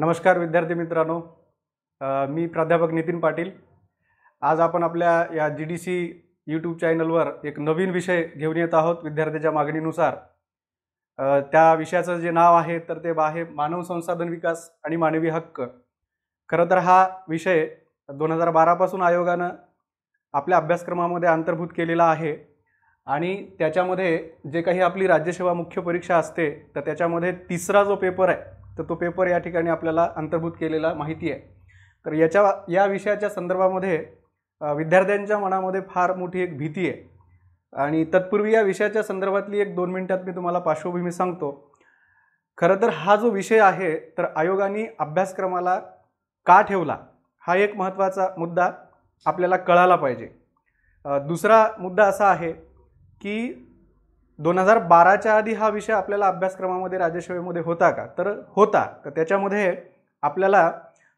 नमस्कार विद्यार्थी मित्रांनो मी प्राध्यापक नितीन पाटील आज आपण आपल्या या जी डी सी यूट्यूब चॅनलवर एक नवीन विषय घेऊन येत आहोत विद्यार्थ्याच्या मागणीनुसार त्या विषयाचं जे नाव आहे तर ते आहे मानव संसाधन विकास आणि मानवी हक्क खरं तर हा विषय दोन हजार बारापासून आयोगानं आपल्या अभ्यासक्रमामध्ये अंतर्भूत केलेला आहे आणि त्याच्यामध्ये जे काही आपली राज्यसेवा मुख्य परीक्षा असते तर त्याच्यामध्ये तिसरा जो पेपर आहे तर तो पेपर या ठिकाणी आपल्याला अंतर्भूत केलेला माहिती आहे तर याच्या या विषयाच्या संदर्भामध्ये विद्यार्थ्यांच्या मनामध्ये फार मोठी एक भीती आहे आणि तत्पूर्वी या विषयाच्या संदर्भातली एक दोन मिनटात मी तुम्हाला पार्श्वभूमी सांगतो खरं तर हा जो विषय आहे तर आयोगाने अभ्यासक्रमाला का ठेवला हा एक महत्त्वाचा मुद्दा आपल्याला कळाला पाहिजे दुसरा मुद्दा असा आहे की दोन हजार बाराच्या आधी हा विषय आपल्याला अभ्यासक्रमामध्ये राज्यसेवेमध्ये होता का तर होता तर त्याच्यामध्ये आपल्याला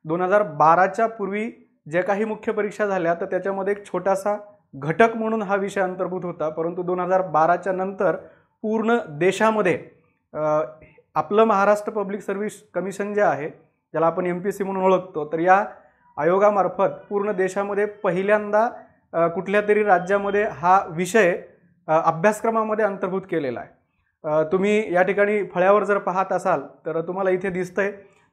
दोन हजार बाराच्या पूर्वी ज्या काही मुख्य परीक्षा झाल्या तर त्याच्यामध्ये एक छोटासा घटक म्हणून हा विषय अंतर्भूत होता परंतु दोन हजार बाराच्या नंतर पूर्ण देशामध्ये आपलं महाराष्ट्र पब्लिक सर्व्हिस कमिशन जे आहे ज्याला आपण एम पी सी म्हणून ओळखतो तर या आयोगामार्फत पूर्ण देशामध्ये पहिल्यांदा कुठल्या तरी राज्यामध्ये हा विषय अभ्यासक्रमामध्ये अंतर्भूत केलेला आहे तुम्ही या ठिकाणी फळ्यावर जर पाहत असाल तर तुम्हाला इथे दिसतंय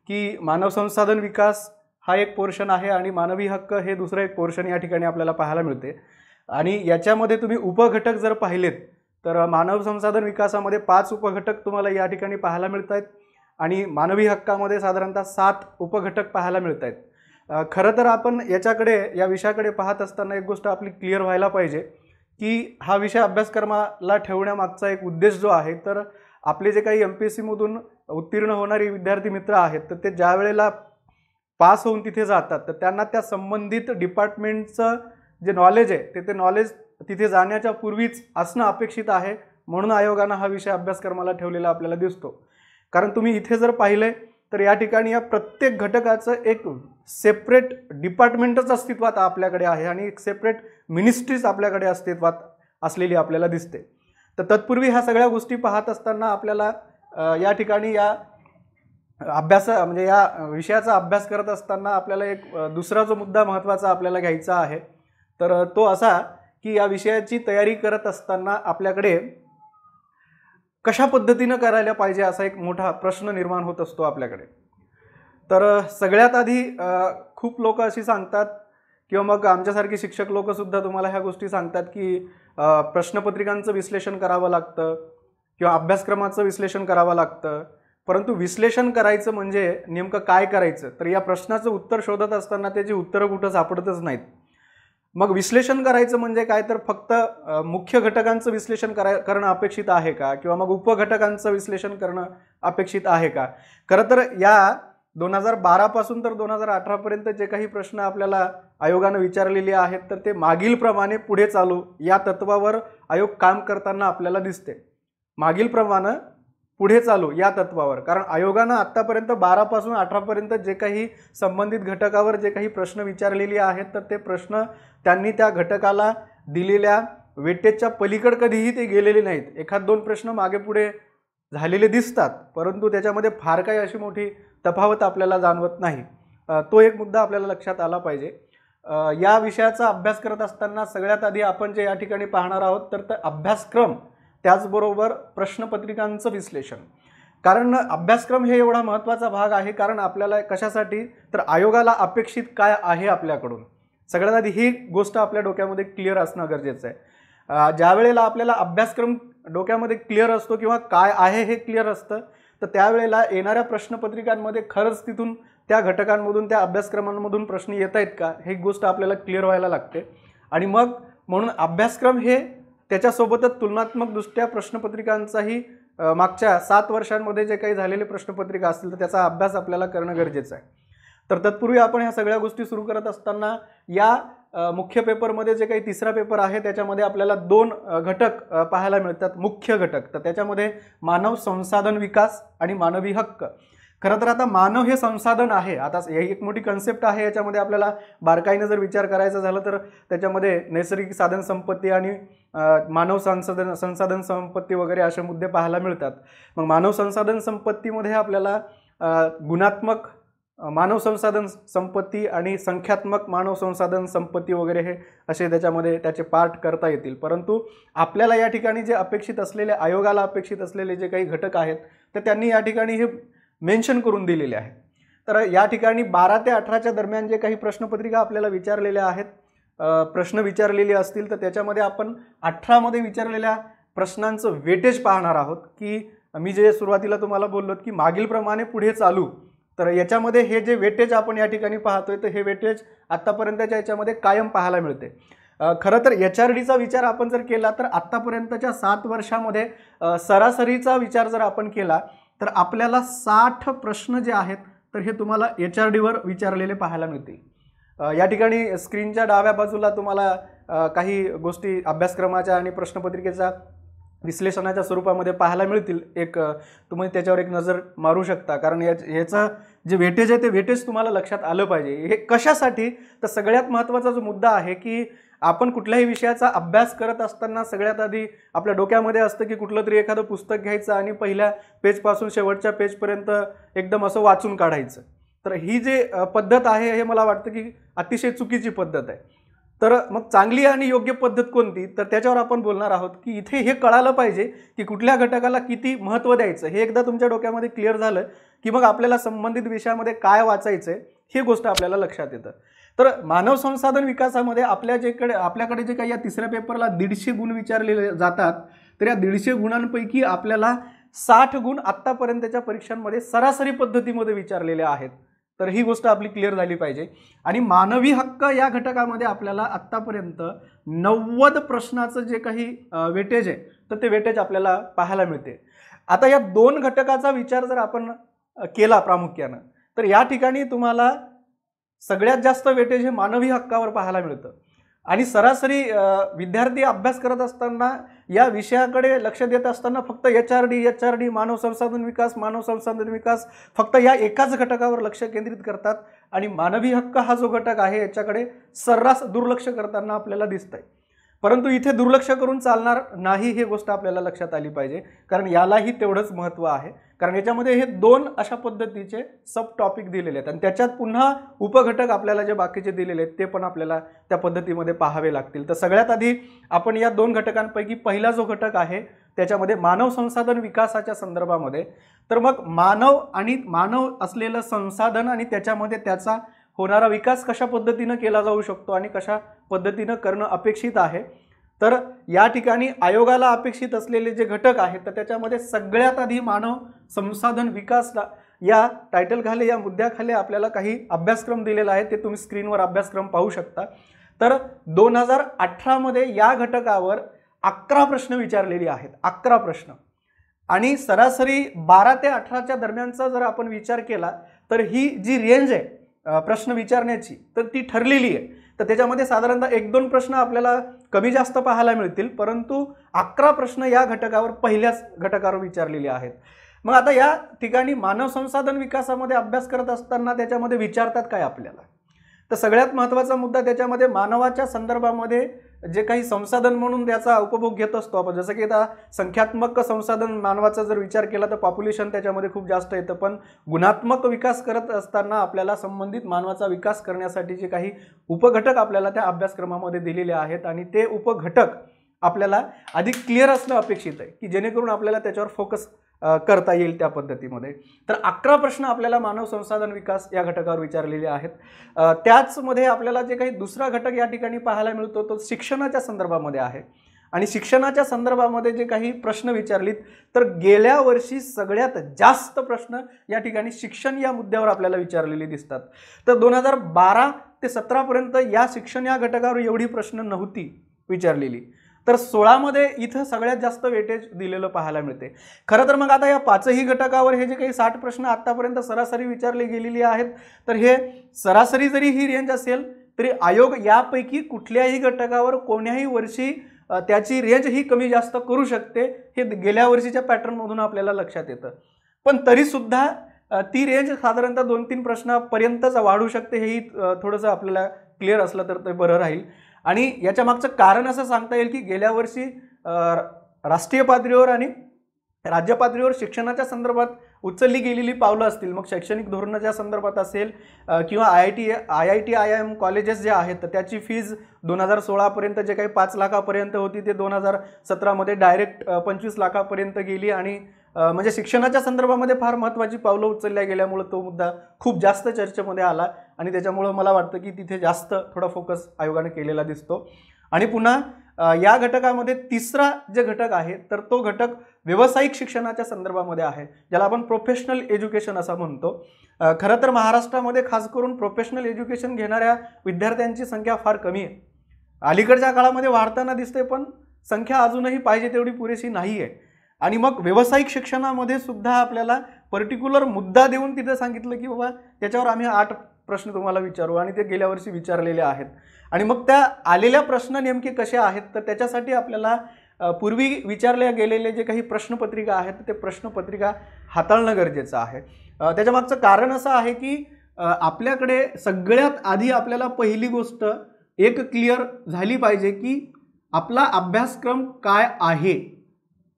की मानव संसाधन विकास हा एक पोर्शन आहे आणि मानवी हक्क हे दुसरं एक पोर्शन या ठिकाणी आपल्याला पाहायला मिळते आणि याच्यामध्ये तुम्ही उपघटक जर पाहिलेत तर मानव संसाधन विकासामध्ये पाच उपघटक तुम्हाला या ठिकाणी पाहायला मिळत आहेत आणि मानवी हक्कामध्ये साधारणतः सात उपघटक पाहायला मिळत आहेत खरं तर आपण याच्याकडे या विषयाकडे पाहत असताना एक गोष्ट आपली क्लिअर व्हायला पाहिजे की हा विषय अभ्यासक्रमाला ठेवण्यामागचा एक उद्देश जो आहे तर आपले जे काही एम पी एस सीमधून उत्तीर्ण होणारी विद्यार्थी मित्र आहेत तर ते ज्या वेळेला पास होऊन तिथे जातात तर त्यांना त्या संबंधित डिपार्टमेंटचं जे नॉलेज आहे ते ते नॉलेज तिथे जाण्याच्या पूर्वीच असणं अपेक्षित आहे म्हणून आयोगानं हा विषय अभ्यासक्रमाला ठेवलेला आपल्याला दिसतो कारण तुम्ही इथे जर पाहिले तर या ठिकाणी या प्रत्येक घटकाचं एक सेपरेट डिपार्टमेंटच अस्तित्वात आपल्याकडे आहे आणि एक सेपरेट मिनिस्ट्रीज आपल्याकडे अस्तित्वात असलेली आपल्याला दिसते तर तत्पूर्वी ह्या सगळ्या गोष्टी पाहत असताना आपल्याला या ठिकाणी या अभ्यासा म्हणजे या विषयाचा अभ्यास करत असताना आपल्याला एक दुसरा जो मुद्दा महत्त्वाचा आपल्याला घ्यायचा आहे तर तो असा की या विषयाची तयारी करत असताना आपल्याकडे कशा पद्धतीनं करायला पाहिजे असा एक मोठा प्रश्न निर्माण होत असतो आपल्याकडे तर सगळ्यात आधी खूप लोक अशी सांगतात किंवा मग आमच्यासारखी शिक्षक लोकंसुद्धा तुम्हाला ह्या गोष्टी सांगतात की प्रश्नपत्रिकांचं विश्लेषण करावं लागतं किंवा अभ्यासक्रमाचं विश्लेषण करावं लागतं परंतु विश्लेषण करायचं म्हणजे नेमकं काय करायचं तर या प्रश्नाचं उत्तर शोधत असताना त्याची उत्तरं कुठं सापडतच नाहीत मग विश्लेषण करायचं म्हणजे काय तर फक्त मुख्य घटकांचं विश्लेषण करा करणं अपेक्षित आहे का किंवा मग उपघटकांचं विश्लेषण करणं अपेक्षित आहे का खरं तर या दोन हजार बारापासून तर दोन हजार अठरापर्यंत जे काही प्रश्न आपल्याला आयोगानं विचारलेले आहेत तर ते मागीलप्रमाणे पुढे चालू या तत्वावर आयोग काम करताना आपल्याला दिसते मागील मागीलप्रमाणे पुढे चालू या तत्वावर कारण आयोगानं आत्तापर्यंत बारापासून अठरापर्यंत जे काही संबंधित घटकावर जे काही प्रश्न विचारलेले आहेत तर ते प्रश्न त्यांनी त्या घटकाला दिलेल्या वेटेजच्या पलीकड कधीही ते गेलेले नाहीत एखाद दोन प्रश्न मागे पुढे झालेले दिसतात परंतु त्याच्यामध्ये फार काही अशी मोठी तफावत आपल्याला जाणवत नाही तो एक मुद्दा आपल्याला लक्षात आला पाहिजे या विषयाचा अभ्यास करत असताना सगळ्यात आधी आपण जे या ठिकाणी पाहणार आहोत तर अभ्यासक्रम त्याचबरोबर प्रश्नपत्रिकांचं विश्लेषण कारण अभ्यासक्रम हे एवढा महत्त्वाचा भाग आहे कारण आपल्याला कशासाठी तर आयोगाला अपेक्षित काय आहे आपल्याकडून सगळ्यात आधी ही गोष्ट आपल्या डोक्यामध्ये क्लिअर असणं गरजेचं आहे ज्या वेळेला आपल्याला अभ्यासक्रम डोक्यामध्ये क्लिअर असतो किंवा काय आहे हे क्लिअर असतं तर त्यावेळेला येणाऱ्या प्रश्नपत्रिकांमध्ये खरंच तिथून त्या घटकांमधून त्या अभ्यासक्रमांमधून प्रश्न येत आहेत का हे गोष्ट आपल्याला क्लिअर व्हायला लागते आणि मग म्हणून अभ्यासक्रम हे त्याच्यासोबतच तुलनात्मकदृष्ट्या प्रश्नपत्रिकांचाही मागच्या सात वर्षांमध्ये जे काही झालेले प्रश्नपत्रिका असतील तर त्याचा अभ्यास आपल्याला करणं गरजेचं आहे तर तत्पूर्वी आपण ह्या सगळ्या गोष्टी सुरू करत असताना या मुख्य पेपरमध्ये जे काही तिसरा पेपर आहे त्याच्यामध्ये आपल्याला दोन घटक पाहायला मिळतात मुख्य घटक तर त्याच्यामध्ये मानव संसाधन विकास आणि मानवी हक्क खरं तर आता मानव हे संसाधन आहे आता ही एक मोठी कन्सेप्ट आहे याच्यामध्ये आपल्याला बारकाईनं जर विचार करायचा झाला तर त्याच्यामध्ये नैसर्गिक साधन संपत्ती आणि मानव संसाधन संसाधन संपत्ती वगैरे असे मुद्दे पाहायला मिळतात मग मानव संसाधन संपत्तीमध्ये आपल्याला गुणात्मक मानव संसाधन संपत्ती आणि संख्यात्मक मानव संसाधन संपत्ती वगैरे हे असे त्याच्यामध्ये त्याचे पार्ट करता येतील परंतु आपल्याला या ठिकाणी जे अपेक्षित असलेले आयोगाला अपेक्षित असलेले जे काही घटक आहेत तर त्यांनी या ठिकाणी हे मेन्शन करून दिलेले आहे तर या ठिकाणी बारा ते अठराच्या दरम्यान जे काही प्रश्नपत्रिका आपल्याला विचारलेल्या आहेत प्रश्न विचारलेले असतील तर त्याच्यामध्ये आपण अठरामध्ये विचारलेल्या प्रश्नांचं वेटेज पाहणार आहोत की मी जे सुरुवातीला तुम्हाला बोललो की मागीलप्रमाणे पुढे चालू तर याच्यामध्ये हे जे वेटेज आपण या ठिकाणी पाहतोय तर हे वेटेज आत्तापर्यंतच्या याच्यामध्ये कायम पाहायला मिळते खरं तर एच आर डीचा विचार आपण जर केला तर आत्तापर्यंतच्या सात वर्षामध्ये सरासरीचा विचार जर आपण केला तर आपल्याला साठ प्रश्न जे आहेत तर हे तुम्हाला एच आर डीवर विचारलेले पाहायला मिळतील या ठिकाणी स्क्रीनच्या डाव्या बाजूला तुम्हाला काही गोष्टी अभ्यासक्रमाच्या आणि प्रश्नपत्रिकेचा विश्लेषणाच्या स्वरूपामध्ये पाहायला मिळतील एक तुम्ही त्याच्यावर एक नजर मारू शकता कारण या ह्याचं जे वेटेज आहे ते वेटेज तुम्हाला लक्षात आलं पाहिजे हे कशासाठी तर सगळ्यात महत्त्वाचा जो मुद्दा आहे की आपण कुठल्याही विषयाचा अभ्यास करत असताना सगळ्यात आधी आपल्या डोक्यामध्ये असतं की कुठलं तरी एखादं पुस्तक घ्यायचं आणि पहिल्या पेजपासून शेवटच्या पेजपर्यंत एकदम असं वाचून काढायचं तर ही जे पद्धत आहे हे मला वाटतं की अतिशय चुकीची पद्धत आहे तर मग चांगली आणि योग्य पद्धत कोणती तर त्याच्यावर आपण बोलणार आहोत की इथे हे कळालं पाहिजे की कुठल्या घटकाला किती महत्त्व द्यायचं हे एकदा तुमच्या डोक्यामध्ये क्लिअर झालं की मग आपल्याला संबंधित विषयामध्ये काय वाचायचं आहे हे गोष्ट आपल्याला लक्षात येतं तर मानव संसाधन विकासामध्ये आपल्या जेकडे आपल्याकडे जे काही या तिसऱ्या पेपरला दीडशे गुण विचारले जातात तर या दीडशे गुणांपैकी आपल्याला साठ गुण आत्तापर्यंतच्या परीक्षांमध्ये सरासरी पद्धतीमध्ये विचारलेले आहेत तर ही गोष्ट आपली क्लिअर झाली पाहिजे आणि मानवी हक्क या घटकामध्ये आपल्याला आत्तापर्यंत नव्वद प्रश्नाचं जे काही वेटेज आहे तर ते वेटेज आपल्याला पाहायला मिळते आता या दोन घटकाचा विचार जर आपण केला प्रामुख्यानं तर या ठिकाणी तुम्हाला सगळ्यात जास्त वेटेज हे मानवी हक्कावर पाहायला मिळतं आणि सरासरी विद्यार्थी अभ्यास करत असताना या विषयाकडे लक्ष देत असताना फक्त H R D H R D मानव संसाधन विकास मानव संसाधन विकास फक्त या एकाच घटकावर लक्ष केंद्रित करतात आणि मानवी हक्क हा जो घटक आहे याच्याकडे सर्रास दुर्लक्ष करताना आपल्याला दिसतंय परंतु इथे दुर्लक्ष करून चालणार नाही ही गोष्ट आपल्याला लक्षात आली पाहिजे कारण यालाही तेवढंच महत्त्व आहे कारण याच्यामध्ये हे दोन अशा पद्धतीचे सब टॉपिक दिलेले आहेत आणि त्याच्यात पुन्हा उपघटक आपल्याला जे बाकीचे दिलेले आहेत ते पण आपल्याला त्या पद्धतीमध्ये पाहावे लागतील तर सगळ्यात आधी आपण या दोन घटकांपैकी पहिला जो घटक आहे त्याच्यामध्ये मानव संसाधन विकासाच्या संदर्भामध्ये तर मग मानव आणि मानव असलेलं संसाधन आणि त्याच्यामध्ये त्याचा होणारा विकास कशा पद्धतीनं केला जाऊ शकतो आणि कशा पद्धतीनं करणं अपेक्षित आहे तर या ठिकाणी आयोगाला अपेक्षित असलेले जे घटक आहेत तर त्याच्यामध्ये सगळ्यात आधी मानव संसाधन विकासला या टायटल या मुद्द्याखाली आपल्याला काही अभ्यासक्रम दिलेला आहे ते तुम्ही स्क्रीनवर अभ्यासक्रम पाहू शकता तर दोन हजार अठरामध्ये या घटकावर अकरा प्रश्न विचारलेले आहेत अकरा प्रश्न आणि सरासरी बारा ते अठराच्या दरम्यानचा जर आपण विचार केला तर ही जी रेंज आहे प्रश्न विचारण्याची तर ती ठरलेली आहे तर त्याच्यामध्ये साधारणतः एक दोन प्रश्न आपल्याला कमी जास्त पाहायला मिळतील परंतु अकरा प्रश्न या घटकावर पहिल्याच घटकावर विचारलेले आहेत मग आता या ठिकाणी मानव संसाधन विकासामध्ये अभ्यास करत असताना त्याच्यामध्ये विचारतात काय आपल्याला तर सगळ्यात महत्त्वाचा मुद्दा त्याच्यामध्ये मानवाच्या संदर्भामध्ये जे काही संसाधन म्हणून त्याचा उपभोग घेत असतो आपण जसं की आता संख्यात्मक संसाधन मानवाचा जर विचार केला तर पॉप्युलेशन त्याच्यामध्ये खूप जास्त येतं पण गुणात्मक विकास करत असताना आपल्याला संबंधित मानवाचा विकास करण्यासाठी जे काही उपघटक आपल्याला त्या अभ्यासक्रमामध्ये दिलेले आहेत आणि ते उपघटक आपल्याला अधिक क्लिअर असणं अपेक्षित आहे की जेणेकरून आपल्याला त्याच्यावर फोकस करता येईल त्या पद्धतीमध्ये तर अकरा प्रश्न आपल्याला मानव संसाधन विकास या घटकावर विचारलेले आहेत त्याचमध्ये आपल्याला जे काही दुसरा घटक या ठिकाणी पाहायला मिळतो तो शिक्षणाच्या संदर्भामध्ये आहे आणि शिक्षणाच्या संदर्भामध्ये जे काही प्रश्न विचारलीत तर गेल्या वर्षी सगळ्यात जास्त प्रश्न या ठिकाणी शिक्षण या मुद्द्यावर आपल्याला विचारलेले दिसतात तर दोन हजार बारा ते सतरापर्यंत या शिक्षण या घटकावर एवढी प्रश्न नव्हती विचारलेली तर सोळामध्ये इथं सगळ्यात जास्त वेटेज दिलेलं पाहायला मिळते खरं तर मग आता या पाचही घटकावर हे जे काही साठ प्रश्न आत्तापर्यंत सरासरी विचारले गेलेली आहेत तर हे सरासरी जरी ही रेंज असेल तरी आयोग यापैकी कुठल्याही घटकावर कोणत्याही वर्षी त्याची रेंज ही कमी जास्त करू शकते हे गेल्या वर्षीच्या पॅटर्नमधून आपल्याला लक्षात येतं पण तरीसुद्धा ती रेंज साधारणतः दोन तीन प्रश्नापर्यंतच वाढू शकते हेही थोडंसं आपल्याला क्लिअर असलं तर ते बरं राहील आणि याच्या मागचं कारण असं सांगता येईल की गेल्या वर्षी राष्ट्रीय पातळीवर आणि राज्य पातळीवर शिक्षणाच्या संदर्भात उचलली गेलेली पावलं असतील मग शैक्षणिक धोरणाच्या संदर्भात असेल किंवा I I T I I T I I M colleges जे आहेत तर त्याची फीज दोन हजार सोळापर्यंत जे काही पाच लाखापर्यंत होती ते दोन हजार सतरामध्ये डायरेक्ट पंचवीस लाखापर्यंत गेली आणि म्हणजे शिक्षणाच्या संदर्भामध्ये फार महत्त्वाची पावलं उचलल्या गेल्यामुळं तो मुद्दा खूप जास्त चर्चेमध्ये आला आणि त्याच्यामुळं मला वाटतं की तिथे जास्त थोडा फोकस आयोगाने केलेला दिसतो आणि पुन्हा या घटकामध्ये तिसरा जे घटक आहे तर तो घटक व्यावसायिक शिक्षणाच्या संदर्भामध्ये आहे ज्याला आपण प्रोफेशनल एज्युकेशन असं म्हणतो खरं तर महाराष्ट्रामध्ये खास करून प्रोफेशनल एज्युकेशन घेणाऱ्या विद्यार्थ्यांची संख्या फार कमी आहे अलीकडच्या काळामध्ये वाढताना दिसते पण संख्या अजूनही पाहिजे तेवढी पुरेशी नाही आहे आणि मग व्यावसायिक शिक्षणामध्ये सुद्धा आपल्याला पर्टिक्युलर मुद्दा देऊन तिथं सांगितलं की बाबा त्याच्यावर आम्ही आठ प्रश्न तुम्हाला विचारू आणि ते गेल्या वर्षी विचारलेले आहेत आणि मग त्या आलेल्या प्रश्न नेमके कसे आहेत तर त्याच्यासाठी आपल्याला पूर्वी विचारल्या गेलेले जे काही प्रश्नपत्रिका आहेत ते प्रश्नपत्रिका हाताळणं गरजेचं आहे त्याच्यामागचं कारण असं आहे की आपल्याकडे सगळ्यात आधी आपल्याला पहिली गोष्ट एक क्लिअर झाली पाहिजे की आपला अभ्यासक्रम काय आहे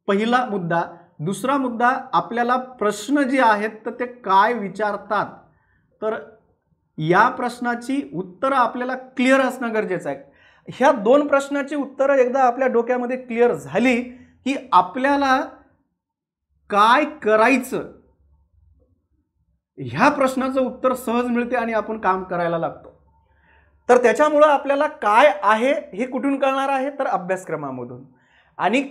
पहिला मुद्दा दुसरा मुद्दा आपल्याला प्रश्न जे आहेत तर ते काय विचारतात तर या प्रश्नाची उत्तरं आपल्याला क्लिअर असणं गरजेचं आहे ह्या दोन प्रश्नाची उत्तरं एकदा आपल्या डोक्यामध्ये क्लिअर झाली की आपल्याला काय करायचं ह्या प्रश्नाचं उत्तर सहज मिळते आणि आपण काम करायला लागतो तर त्याच्यामुळं आपल्याला काय आहे हे कुठून कळणार आहे तर अभ्यासक्रमामधून आणि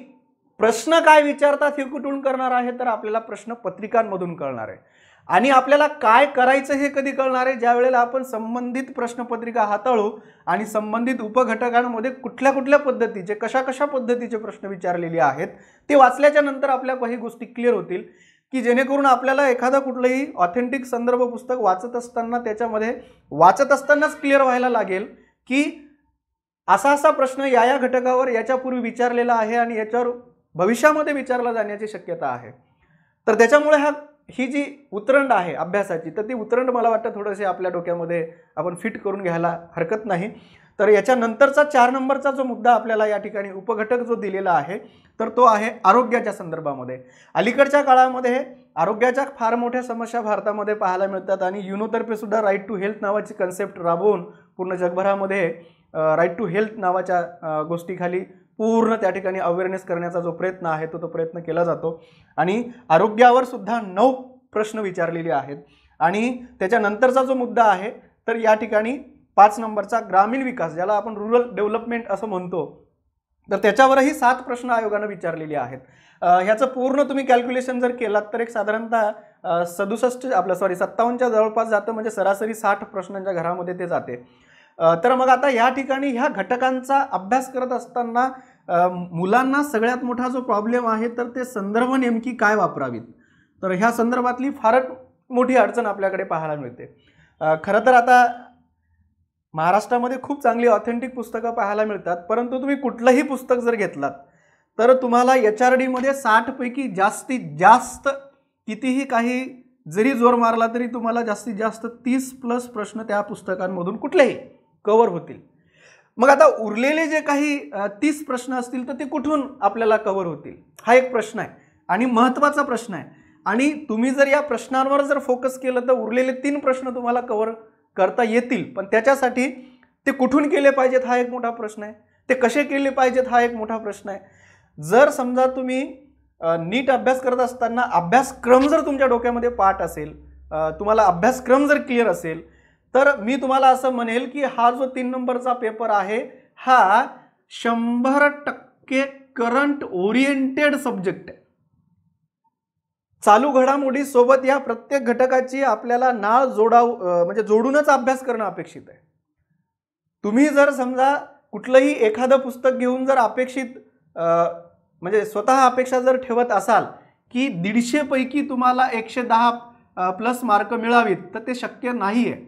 प्रश्न काय विचारतात हे कुठून करणार आहे तर आपल्याला प्रश्न पत्रिकांमधून कळणार आहे आणि आपल्याला काय करायचं हे कधी कळणार आहे ज्या वेळेला आपण संबंधित प्रश्नपत्रिका हाताळू आणि संबंधित उपघटकांमध्ये कुठल्या कुठल्या पद्धतीचे कशा कशा पद्धतीचे प्रश्न विचारलेले आहेत ते वाचल्याच्या नंतर आपल्या काही गोष्टी क्लिअर होतील की जेणेकरून आपल्याला एखादा कुठलंही ऑथेंटिक संदर्भ पुस्तक वाचत असताना त्याच्यामध्ये वाचत असतानाच क्लिअर व्हायला लागेल की असा असा प्रश्न या या घटकावर याच्यापूर्वी विचारलेला आहे आणि याच्यावर भविष्यामध्ये विचारला जाण्याची शक्यता आहे तर त्याच्यामुळे हा ही जी उतरंड आहे अभ्यासाची तर ती उतरंड मला वाटतं थोडंसे आपल्या डोक्यामध्ये आपण फिट करून घ्यायला हरकत नाही तर याच्यानंतरचा चार नंबरचा जो मुद्दा आपल्याला या ठिकाणी उपघटक जो दिलेला आहे तर तो आहे आरोग्याच्या संदर्भामध्ये अलीकडच्या काळामध्ये आरोग्याच्या फार मोठ्या समस्या भारतामध्ये पाहायला मिळतात आणि युनोतर्फेसुद्धा राईट टू हेल्थ नावाची कन्सेप्ट राबवून पूर्ण जगभरामध्ये राईट टू हेल्थ नावाच्या गोष्टीखाली पूर्ण त्या ठिकाणी अवेअरनेस करण्याचा जो प्रयत्न आहे तो तो प्रयत्न केला जातो आणि आरोग्यावर सुद्धा नऊ प्रश्न विचारलेले आहेत आणि त्याच्यानंतरचा जो मुद्दा आहे तर या ठिकाणी पाच नंबरचा ग्रामीण विकास ज्याला आपण रुरल डेव्हलपमेंट असं म्हणतो तर त्याच्यावरही सात प्रश्न आयोगानं विचारलेले आहेत ह्याचं पूर्ण तुम्ही कॅल्क्युलेशन जर केलात तर एक साधारणतः सदुसष्ट आपलं सॉरी सत्तावन्नच्या जवळपास जातं म्हणजे सरासरी साठ प्रश्नांच्या घरामध्ये ते जाते तर मग आता या ठिकाणी ह्या घटकांचा अभ्यास करत असताना मुलांना सगळ्यात मोठा जो प्रॉब्लेम आहे तर ते संदर्भ नेमकी काय वापरावीत तर ह्या संदर्भातली फारच मोठी अडचण आपल्याकडे पाहायला मिळते खरं तर आता महाराष्ट्रामध्ये खूप चांगली ऑथेंटिक पुस्तकं पाहायला मिळतात परंतु तुम्ही कुठलंही पुस्तक जर घेतलात तर तुम्हाला एच आर डीमध्ये साठपैकी जास्तीत जास्त कितीही काही जरी जोर मारला तरी तुम्हाला जास्तीत जास्त तीस प्लस प्रश्न त्या पुस्तकांमधून कुठलेही कवर होतील मग आता उरलेले जे काही तीस प्रश्न असतील तर ते कुठून आपल्याला कवर होतील हा एक प्रश्न आहे आणि महत्त्वाचा प्रश्न आहे आणि तुम्ही जर या प्रश्नांवर जर फोकस केलं तर उरलेले तीन प्रश्न तुम्हाला कवर करता येतील पण त्याच्यासाठी ते कुठून केले पाहिजेत हा एक मोठा प्रश्न आहे ते कसे केले पाहिजेत हा एक मोठा प्रश्न आहे जर समजा तुम्ही नीट अभ्यास करत असताना अभ्यासक्रम जर तुमच्या डोक्यामध्ये पाठ असेल तुम्हाला अभ्यासक्रम जर क्लिअर असेल तर मी तुम्हाला असं म्हणेल की हा जो तीन नंबरचा पेपर आहे हा शंभर टक्के करंट ओरिएंटेड सब्जेक्ट आहे चालू घडामोडी सोबत या प्रत्येक घटकाची आपल्याला नाळ जोडाव म्हणजे जोडूनच अभ्यास करणं अपेक्षित आहे तुम्ही जर समजा कुठलंही एखादं पुस्तक घेऊन जर अपेक्षित म्हणजे स्वतः अपेक्षा जर ठेवत असाल की दीडशेपैकी तुम्हाला एकशे दहा प्लस मार्क मिळावीत तर ते शक्य नाही आहे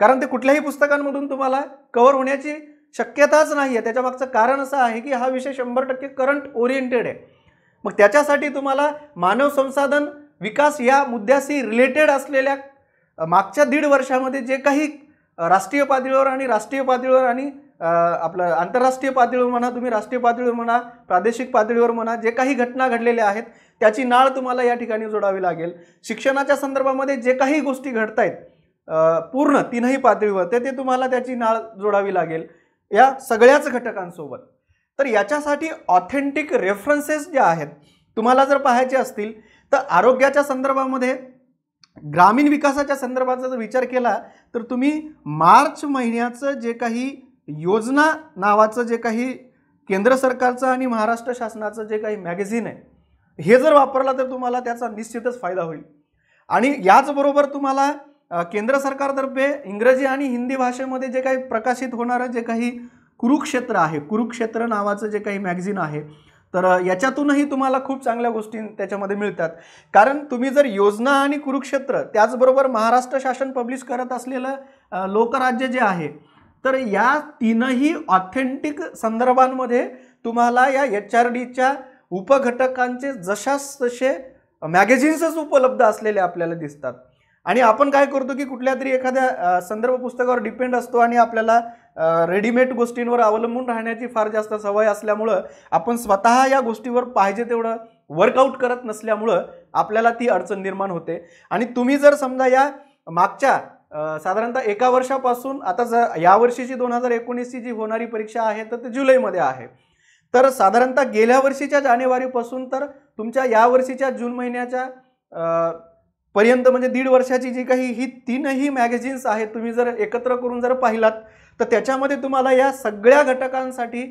कारण ते कुठल्याही पुस्तकांमधून तुम्हाला कव्हर होण्याची शक्यताच नाही आहे त्याच्यामागचं कारण असं आहे की हा विषय शंभर टक्के करंट ओरिएंटेड आहे मग त्याच्यासाठी तुम्हाला मानव संसाधन विकास या मुद्द्याशी रिलेटेड असलेल्या मागच्या दीड वर्षामध्ये जे काही राष्ट्रीय पातळीवर आणि राष्ट्रीय पातळीवर आणि आपलं आंतरराष्ट्रीय पातळीवर म्हणा तुम्ही राष्ट्रीय पातळीवर म्हणा प्रादेशिक पातळीवर म्हणा जे काही घटना घडलेल्या आहेत त्याची नाळ तुम्हाला या ठिकाणी जोडावी लागेल शिक्षणाच्या संदर्भामध्ये जे काही गोष्टी घडत आहेत पूर्ण तीनही पातळीवर ते ते तुम्हाला त्याची नाळ जोडावी लागेल या सगळ्याच घटकांसोबत तर याच्यासाठी ऑथेंटिक रेफरन्सेस ज्या आहेत तुम्हाला जर पाहायचे असतील तर आरोग्याच्या संदर्भामध्ये ग्रामीण विकासाच्या संदर्भाचा जर विचार केला तर तुम्ही मार्च महिन्याचं जे काही योजना नावाचं जे काही केंद्र सरकारचं आणि महाराष्ट्र शासनाचं जे काही मॅगझिन आहे हे जर वापरला तर तुम्हाला त्याचा निश्चितच फायदा होईल आणि याचबरोबर तुम्हाला केंद्र सरकारतर्फे इंग्रजी आणि हिंदी भाषेमध्ये जे काही प्रकाशित होणारं जे काही कुरुक्षेत्र आहे कुरुक्षेत्र नावाचं जे काही मॅगझिन आहे तर याच्यातूनही तुम्हाला खूप चांगल्या गोष्टी त्याच्यामध्ये मिळतात कारण तुम्ही जर योजना आणि कुरुक्षेत्र त्याचबरोबर महाराष्ट्र शासन पब्लिश करत असलेलं लोकराज्य जे आहे तर या तीनही ऑथेंटिक संदर्भांमध्ये तुम्हाला या एच आर डीच्या उपघटकांचे जशास तसे मॅगझिन्सच उपलब्ध असलेले आपल्याला दिसतात आणि आपण काय करतो की कुठल्या तरी एखाद्या संदर्भ पुस्तकावर डिपेंड असतो आणि आपल्याला रेडीमेड गोष्टींवर अवलंबून राहण्याची फार जास्त सवय असल्यामुळं आपण स्वतः या गोष्टीवर पाहिजे तेवढं वर्कआउट करत नसल्यामुळं आपल्याला ती अडचण निर्माण होते आणि तुम्ही जर समजा या मागच्या साधारणतः एका वर्षापासून आता जर यावर्षीची दोन हजार एकोणीसची जी होणारी परीक्षा आहे तर ते जुलैमध्ये आहे तर साधारणतः गेल्या वर्षीच्या जानेवारीपासून तर तुमच्या या वर्षीच्या जून महिन्याच्या पर्यंत म्हणजे दीड वर्षाची जी काही ही तीनही मॅगझिन्स आहेत तुम्ही जर एकत्र करून जर पाहिलात तर त्याच्यामध्ये तुम्हाला या सगळ्या घटकांसाठी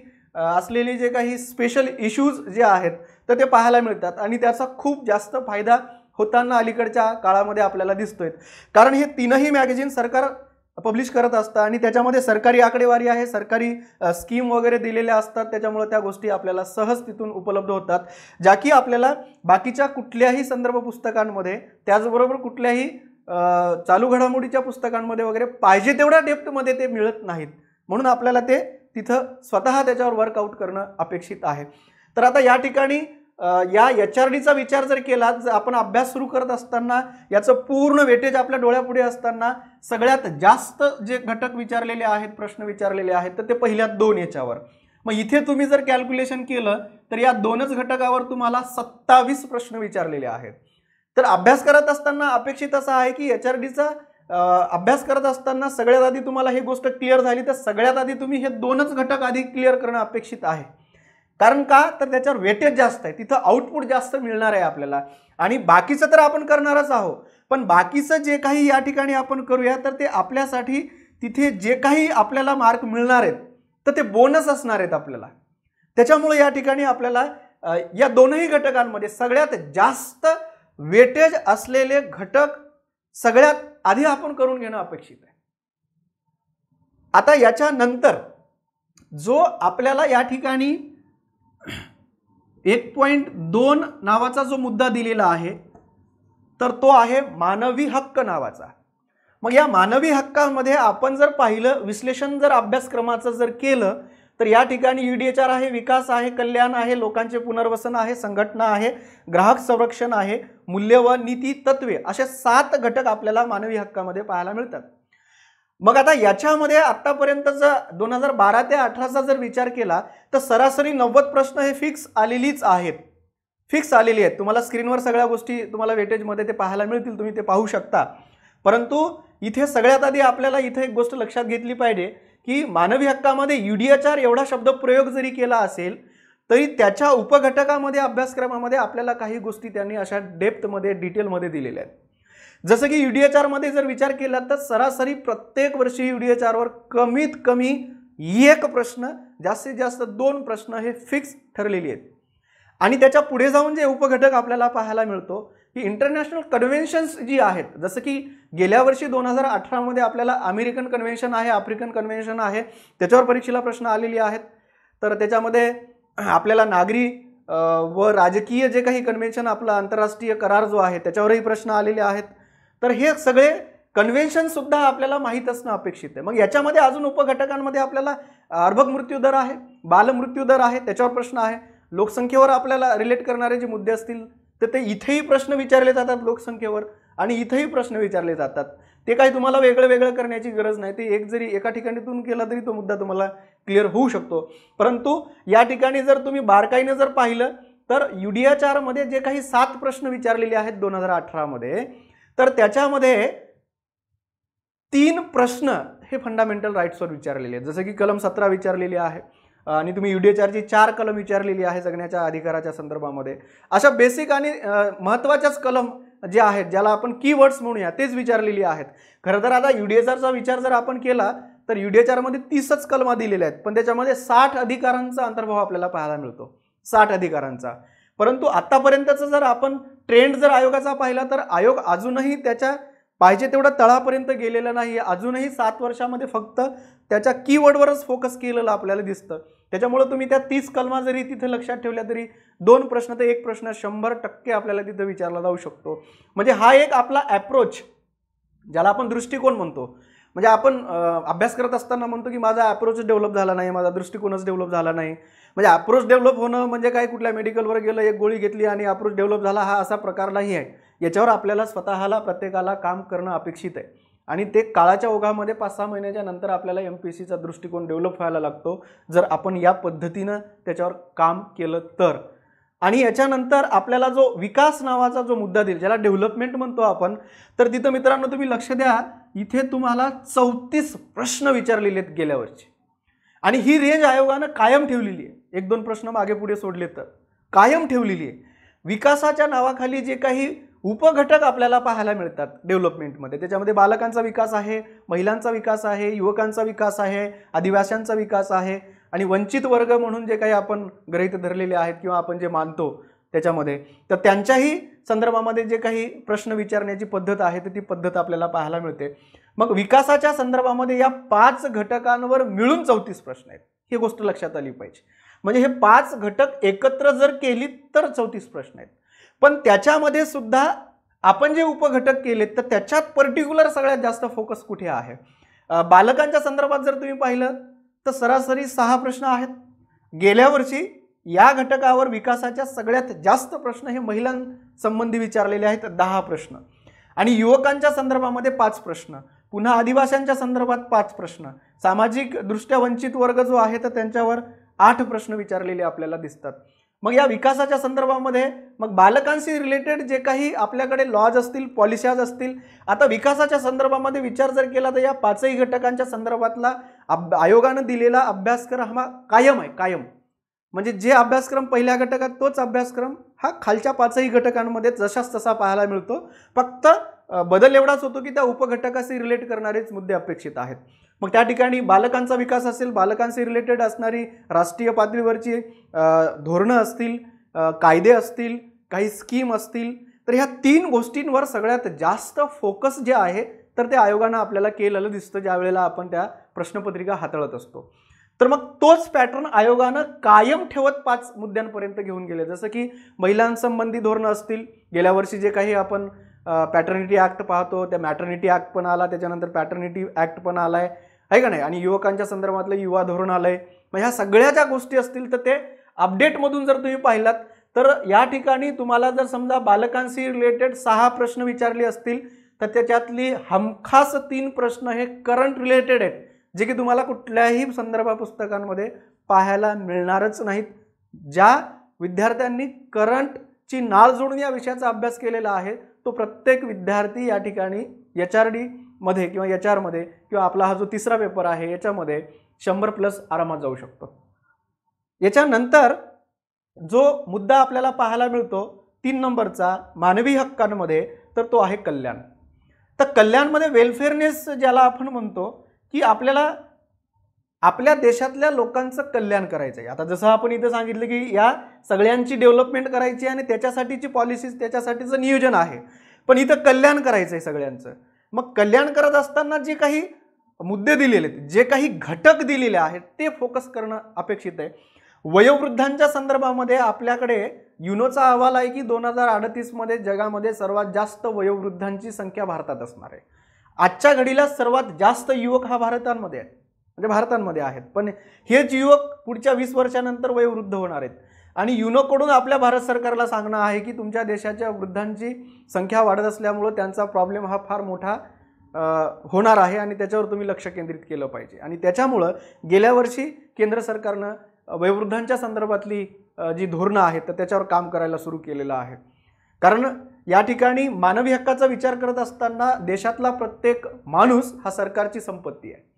असलेली जे काही स्पेशल इश्यूज जे आहेत तर ते पाहायला मिळतात आणि त्याचा खूप जास्त फायदा होताना अलीकडच्या काळामध्ये आपल्याला दिसतोय कारण हे तीनही मॅगझिन सरकार पब्लिश करत असतं आणि त्याच्यामध्ये सरकारी आकडेवारी आहे सरकारी स्कीम वगैरे दिलेल्या असतात त्याच्यामुळे त्या गोष्टी आपल्याला सहज तिथून उपलब्ध होतात ज्या की आपल्याला बाकीच्या कुठल्याही संदर्भ पुस्तकांमध्ये त्याचबरोबर कुठल्याही चालू घडामोडीच्या पुस्तकांमध्ये वगैरे पाहिजे तेवढ्या डेप्थमध्ये ते मिळत नाहीत म्हणून आपल्याला ते तिथं स्वतः त्याच्यावर वर्कआउट करणं अपेक्षित आहे तर आता या ठिकाणी या एच आर डीचा विचार जर केला जर आपण अभ्यास सुरू करत असताना याचं पूर्ण वेटेज आपल्या डोळ्यापुढे असताना सगळ्यात जास्त जे घटक विचारलेले आहेत प्रश्न विचारलेले आहेत तर ते पहिल्या दोन याच्यावर मग इथे तुम्ही जर कॅल्क्युलेशन केलं तर या दोनच घटकावर तुम्हाला सत्तावीस प्रश्न विचारलेले आहेत तर अभ्यास करत असताना अपेक्षित असं आहे की एच आर डीचा अभ्यास करत असताना सगळ्यात आधी तुम्हाला ही गोष्ट क्लिअर झाली तर सगळ्यात आधी तुम्ही हे दोनच घटक आधी क्लिअर करणं अपेक्षित आहे कारण का तर त्याच्यावर वेटेज जास्त आहे तिथं आउटपुट जास्त मिळणार आहे आपल्याला आणि बाकीचं तर आपण करणारच आहोत पण बाकीचं जे काही या ठिकाणी आपण करूया तर ते आपल्यासाठी तिथे जे काही आपल्याला मार्क मिळणार आहेत तर ते बोनस असणार आहेत आपल्याला त्याच्यामुळे या ठिकाणी आपल्याला या दोनही घटकांमध्ये सगळ्यात जास्त वेटेज असलेले घटक सगळ्यात आधी आपण करून घेणं अपेक्षित आहे आता याच्यानंतर जो आपल्याला या ठिकाणी एक पॉईंट दोन नावाचा जो मुद्दा दिलेला आहे तर तो आहे मानवी हक्क नावाचा मग या मानवी हक्कामध्ये आपण जर पाहिलं विश्लेषण जर अभ्यासक्रमाचं जर केलं तर या ठिकाणी यू डी एच आर आहे विकास आहे कल्याण आहे लोकांचे पुनर्वसन आहे संघटना आहे ग्राहक संरक्षण आहे मूल्य व नीती तत्वे असे सात घटक आपल्याला मानवी हक्कामध्ये पाहायला मिळतात मग आता याच्यामध्ये आत्तापर्यंतचा दोन हजार बारा ते अठराचा जर विचार केला तर सरासरी नव्वद प्रश्न हे फिक्स आलेलीच आहेत फिक्स आलेली आहेत तुम्हाला स्क्रीनवर सगळ्या गोष्टी तुम्हाला वेटेजमध्ये ते पाहायला मिळतील तुम्ही ते पाहू शकता परंतु इथे सगळ्यात आधी आपल्याला इथे एक गोष्ट लक्षात घेतली पाहिजे की मानवी हक्कामध्ये युडीएचआर एवढा शब्द प्रयोग एवढा शब्दप्रयोग जरी केला असेल तरी त्याच्या उपघटकामध्ये अभ्यासक्रमामध्ये आपल्याला काही गोष्टी त्यांनी अशा डेप्थमध्ये डिटेलमध्ये दिलेल्या आहेत जसं की डी एच आरमध्ये जर विचार केला तर सरासरी प्रत्येक वर्षी डी एच आरवर कमीत कमी एक प्रश्न जास्तीत जास्त दोन प्रश्न हे फिक्स ठरलेली आहेत आणि त्याच्या पुढे जाऊन जे उपघटक आपल्याला पाहायला मिळतो की इंटरनॅशनल कन्व्हेन्शन्स जी आहेत जसं की गेल्या वर्षी दोन हजार अठरामध्ये आपल्याला अमेरिकन कन्व्हेन्शन आहे आफ्रिकन कन्व्हेन्शन आहे त्याच्यावर परीक्षेला प्रश्न आलेले आहेत तर त्याच्यामध्ये आपल्याला नागरी व राजकीय जे काही कन्व्हेन्शन आपला आंतरराष्ट्रीय करार जो आहे त्याच्यावरही प्रश्न आलेले आहेत तर हे सगळे कन्व्हेन्शन सुद्धा आपल्याला माहीत असणं अपेक्षित आहे मग याच्यामध्ये अजून उपघटकांमध्ये आपल्याला अर्भक मृत्यू दर आहे बालमृत्यू दर आहे त्याच्यावर प्रश्न आहे लोकसंख्येवर आपल्याला रिलेट करणारे जे मुद्दे असतील तर ते इथेही प्रश्न विचारले जातात लोकसंख्येवर आणि इथेही प्रश्न विचारले जातात ते काही तुम्हाला वेगळं वेगळं करण्याची गरज नाही ते एक जरी एका ठिकाणीतून केला तरी तो मुद्दा तुम्हाला क्लिअर होऊ शकतो परंतु या ठिकाणी जर तुम्ही बारकाईनं जर पाहिलं तर यू डी एच आरमध्ये जे काही सात प्रश्न विचारलेले आहेत दोन हजार अठरामध्ये तर त्याच्यामध्ये तीन प्रश्न हे फंडामेंटल राईट्सवर विचारलेले आहेत जसं की कलम सतरा विचारलेली आहे आणि तुम्ही यू डी चार कलम विचारलेली आहे जगण्याच्या अधिकाराच्या संदर्भामध्ये अशा बेसिक आणि महत्त्वाच्याच कलम जे आहेत ज्याला आपण की वर्ड्स म्हणूया तेच विचारलेली आहेत खरं तर आता यू विचार जर आपण केला तर यू डी एच आरमध्ये तीसच कलमा दिलेल्या आहेत पण त्याच्यामध्ये साठ अधिकारांचा अंतर्भाव आपल्याला पाहायला मिळतो साठ अधिकारांचा परंतु आत्तापर्यंतचं जर आपण ट्रेंड जर आयोगाचा पाहिला तर आयोग अजूनही त्याच्या पाहिजे तेवढा तळापर्यंत गेलेला नाही अजूनही सात वर्षामध्ये फक्त त्याच्या कीवर्डवरच फोकस केलेलं आपल्याला दिसतं त्याच्यामुळं तुम्ही त्या तीस कलमा जरी तिथे लक्षात ठेवल्या तरी दोन प्रश्न ते एक प्रश्न शंभर टक्के आपल्याला तिथं विचारला जाऊ शकतो म्हणजे हा एक आपला ॲप्रोच ज्याला आपण दृष्टिकोन म्हणतो म्हणजे आपण अभ्यास करत असताना म्हणतो की माझा ॲप्रोच डेव्हलप झाला नाही माझा दृष्टिकोनच डेव्हलप झाला नाही म्हणजे अप्रोच डेव्हलप होणं म्हणजे काय कुठल्या मेडिकलवर गेलं एक गोळी घेतली आणि अप्रोच डेव्हलप झाला हा असा प्रकार नाही आहे याच्यावर आपल्याला स्वतःला प्रत्येकाला काम करणं अपेक्षित आहे आणि ते काळाच्या ओघामध्ये पाच सहा महिन्याच्या नंतर आपल्याला एम पी सीचा दृष्टिकोन डेव्हलप व्हायला लागतो जर आपण या पद्धतीनं त्याच्यावर काम केलं तर आणि याच्यानंतर आपल्याला जो विकास नावाचा जो मुद्दा देईल ज्याला डेव्हलपमेंट म्हणतो आपण तर तिथं मित्रांनो तुम्ही लक्ष द्या इथे तुम्हाला चौतीस प्रश्न विचारलेले आहेत गेल्या वर्षी आणि ही रेंज आयोगानं कायम ठेवलेली आहे एक दोन प्रश्न मागे पुढे सोडले तर कायम ठेवलेली आहे विकासाच्या नावाखाली जे काही उपघटक आपल्याला पाहायला मिळतात डेव्हलपमेंटमध्ये त्याच्यामध्ये बालकांचा विकास आहे महिलांचा विकास आहे युवकांचा विकास आहे आदिवाशांचा विकास आहे आणि वंचित वर्ग म्हणून जे काही आपण ग्रहित धरलेले आहेत किंवा आपण जे मानतो त्याच्यामध्ये तर त्यांच्याही संदर्भामध्ये जे काही प्रश्न विचारण्याची पद्धत आहे तर ती पद्धत आपल्याला पाहायला मिळते मग विकासाच्या संदर्भामध्ये या पाच घटकांवर मिळून चौतीस प्रश्न आहेत ही गोष्ट लक्षात आली पाहिजे म्हणजे हे पाच घटक एकत्र जर केली तर चौतीस प्रश्न आहेत पण त्याच्यामध्ये सुद्धा आपण जे उपघटक केलेत तर त्याच्यात पर्टिक्युलर सगळ्यात जास्त फोकस कुठे आहे बालकांच्या संदर्भात जर तुम्ही पाहिलं तर सरासरी सहा प्रश्न आहेत गेल्या वर्षी या घटकावर विकासाच्या सगळ्यात जास्त प्रश्न हे महिलांसंबंधी विचारलेले आहेत दहा प्रश्न आणि युवकांच्या संदर्भामध्ये पाच प्रश्न पुन्हा आदिवाशांच्या संदर्भात पाच प्रश्न सामाजिकदृष्ट्या वंचित वर्ग जो आहे तर त्यांच्यावर आठ प्रश्न विचारलेले आपल्याला दिसतात मग या विकासाच्या संदर्भामध्ये मग बालकांशी रिलेटेड जे काही आपल्याकडे लॉज असतील पॉलिसीज असतील आता विकासाच्या संदर्भामध्ये विचार जर केला तर या पाचही घटकांच्या संदर्भातला आयोगानं दिलेला अभ्यासक्रम हा कायम आहे कायम म्हणजे जे अभ्यासक्रम पहिल्या घटकात तोच अभ्यासक्रम हा खालच्या पाचही घटकांमध्ये जशाच तसा पाहायला मिळतो फक्त बदल एवढाच होतो की त्या उपघटकाशी रिलेट करणारेच मुद्दे अपेक्षित आहेत मग त्या ठिकाणी बालकांचा विकास असेल बालकांशी रिलेटेड असणारी राष्ट्रीय पातळीवरची धोरणं असतील कायदे असतील काही स्कीम असतील तर ह्या तीन गोष्टींवर सगळ्यात जास्त फोकस जे आहे तर ते आयोगानं आपल्याला केलेलं दिसतं ज्या वेळेला आपण त्या प्रश्नपत्रिका हाताळत असतो तर मग तोच पॅटर्न आयोगानं कायम ठेवत पाच मुद्द्यांपर्यंत घेऊन गेले जसं की महिलांसंबंधी धोरणं असतील गेल्या वर्षी जे काही आपण पॅटर्निटी ॲक्ट पाहतो त्या मॅटर्निटी ॲक्ट पण आला त्याच्यानंतर पॅटर्निटी ॲक्ट पण आला आहे आहे का नाही आणि युवकांच्या संदर्भातलं युवा धोरण आहे मग ह्या सगळ्या ज्या गोष्टी असतील तर ते अपडेटमधून जर तुम्ही पाहिलात तर या ठिकाणी तुम्हाला जर समजा बालकांशी रिलेटेड सहा प्रश्न विचारले असतील तर त्याच्यातली हमखास तीन प्रश्न हे करंट रिलेटेड आहेत जे की तुम्हाला कुठल्याही संदर्भ पुस्तकांमध्ये पाहायला मिळणारच नाहीत ज्या विद्यार्थ्यांनी करंटची नाळ जोडून या विषयाचा अभ्यास केलेला आहे तो प्रत्येक विद्यार्थी या ठिकाणी एच आर डी मध्ये किंवा एच आरमध्ये किंवा आपला हा जो तिसरा पेपर आहे याच्यामध्ये शंभर प्लस आरामात जाऊ शकतो याच्यानंतर जो मुद्दा आपल्याला पाहायला मिळतो तीन नंबरचा मानवी हक्कांमध्ये तर तो आहे कल्याण तर कल्याणमध्ये वेलफेअरनेस ज्याला आपण म्हणतो की आपल्याला आपल्या देशातल्या लोकांचं कल्याण करायचं आहे आता जसं आपण इथं सांगितलं की या सगळ्यांची डेव्हलपमेंट करायची आणि त्याच्यासाठीची पॉलिसीज त्याच्यासाठीचं नियोजन आहे पण इथं कल्याण करायचं आहे सगळ्यांचं मग कल्याण करत असताना जे काही मुद्दे दिलेले आहेत जे काही घटक दिलेले आहेत ते फोकस करणं अपेक्षित आहे वयोवृद्धांच्या संदर्भामध्ये आपल्याकडे युनोचा अहवाल आहे की दोन हजार अडतीसमध्ये जगामध्ये सर्वात जास्त वयोवृद्धांची संख्या भारतात असणार आहे आजच्या घडीला सर्वात जास्त युवक हा भारतामध्ये आहे म्हणजे भारतामध्ये आहेत पण हेच युवक पुढच्या वीस वर्षानंतर वयोवृद्ध होणार आहेत आणि युनोकडून आपल्या भारत सरकारला सांगणं आहे की तुमच्या देशाच्या वृद्धांची संख्या वाढत असल्यामुळं त्यांचा प्रॉब्लेम हा फार मोठा होणार आहे आणि त्याच्यावर तुम्ही लक्ष केंद्रित केलं पाहिजे आणि त्याच्यामुळं गेल्या वर्षी केंद्र सरकारनं वयोवृद्धांच्या संदर्भातली जी धोरणं आहेत तर त्याच्यावर काम करायला सुरू केलेलं आहे कारण या ठिकाणी मानवी हक्काचा विचार करत असताना देशातला प्रत्येक माणूस हा सरकारची संपत्ती आहे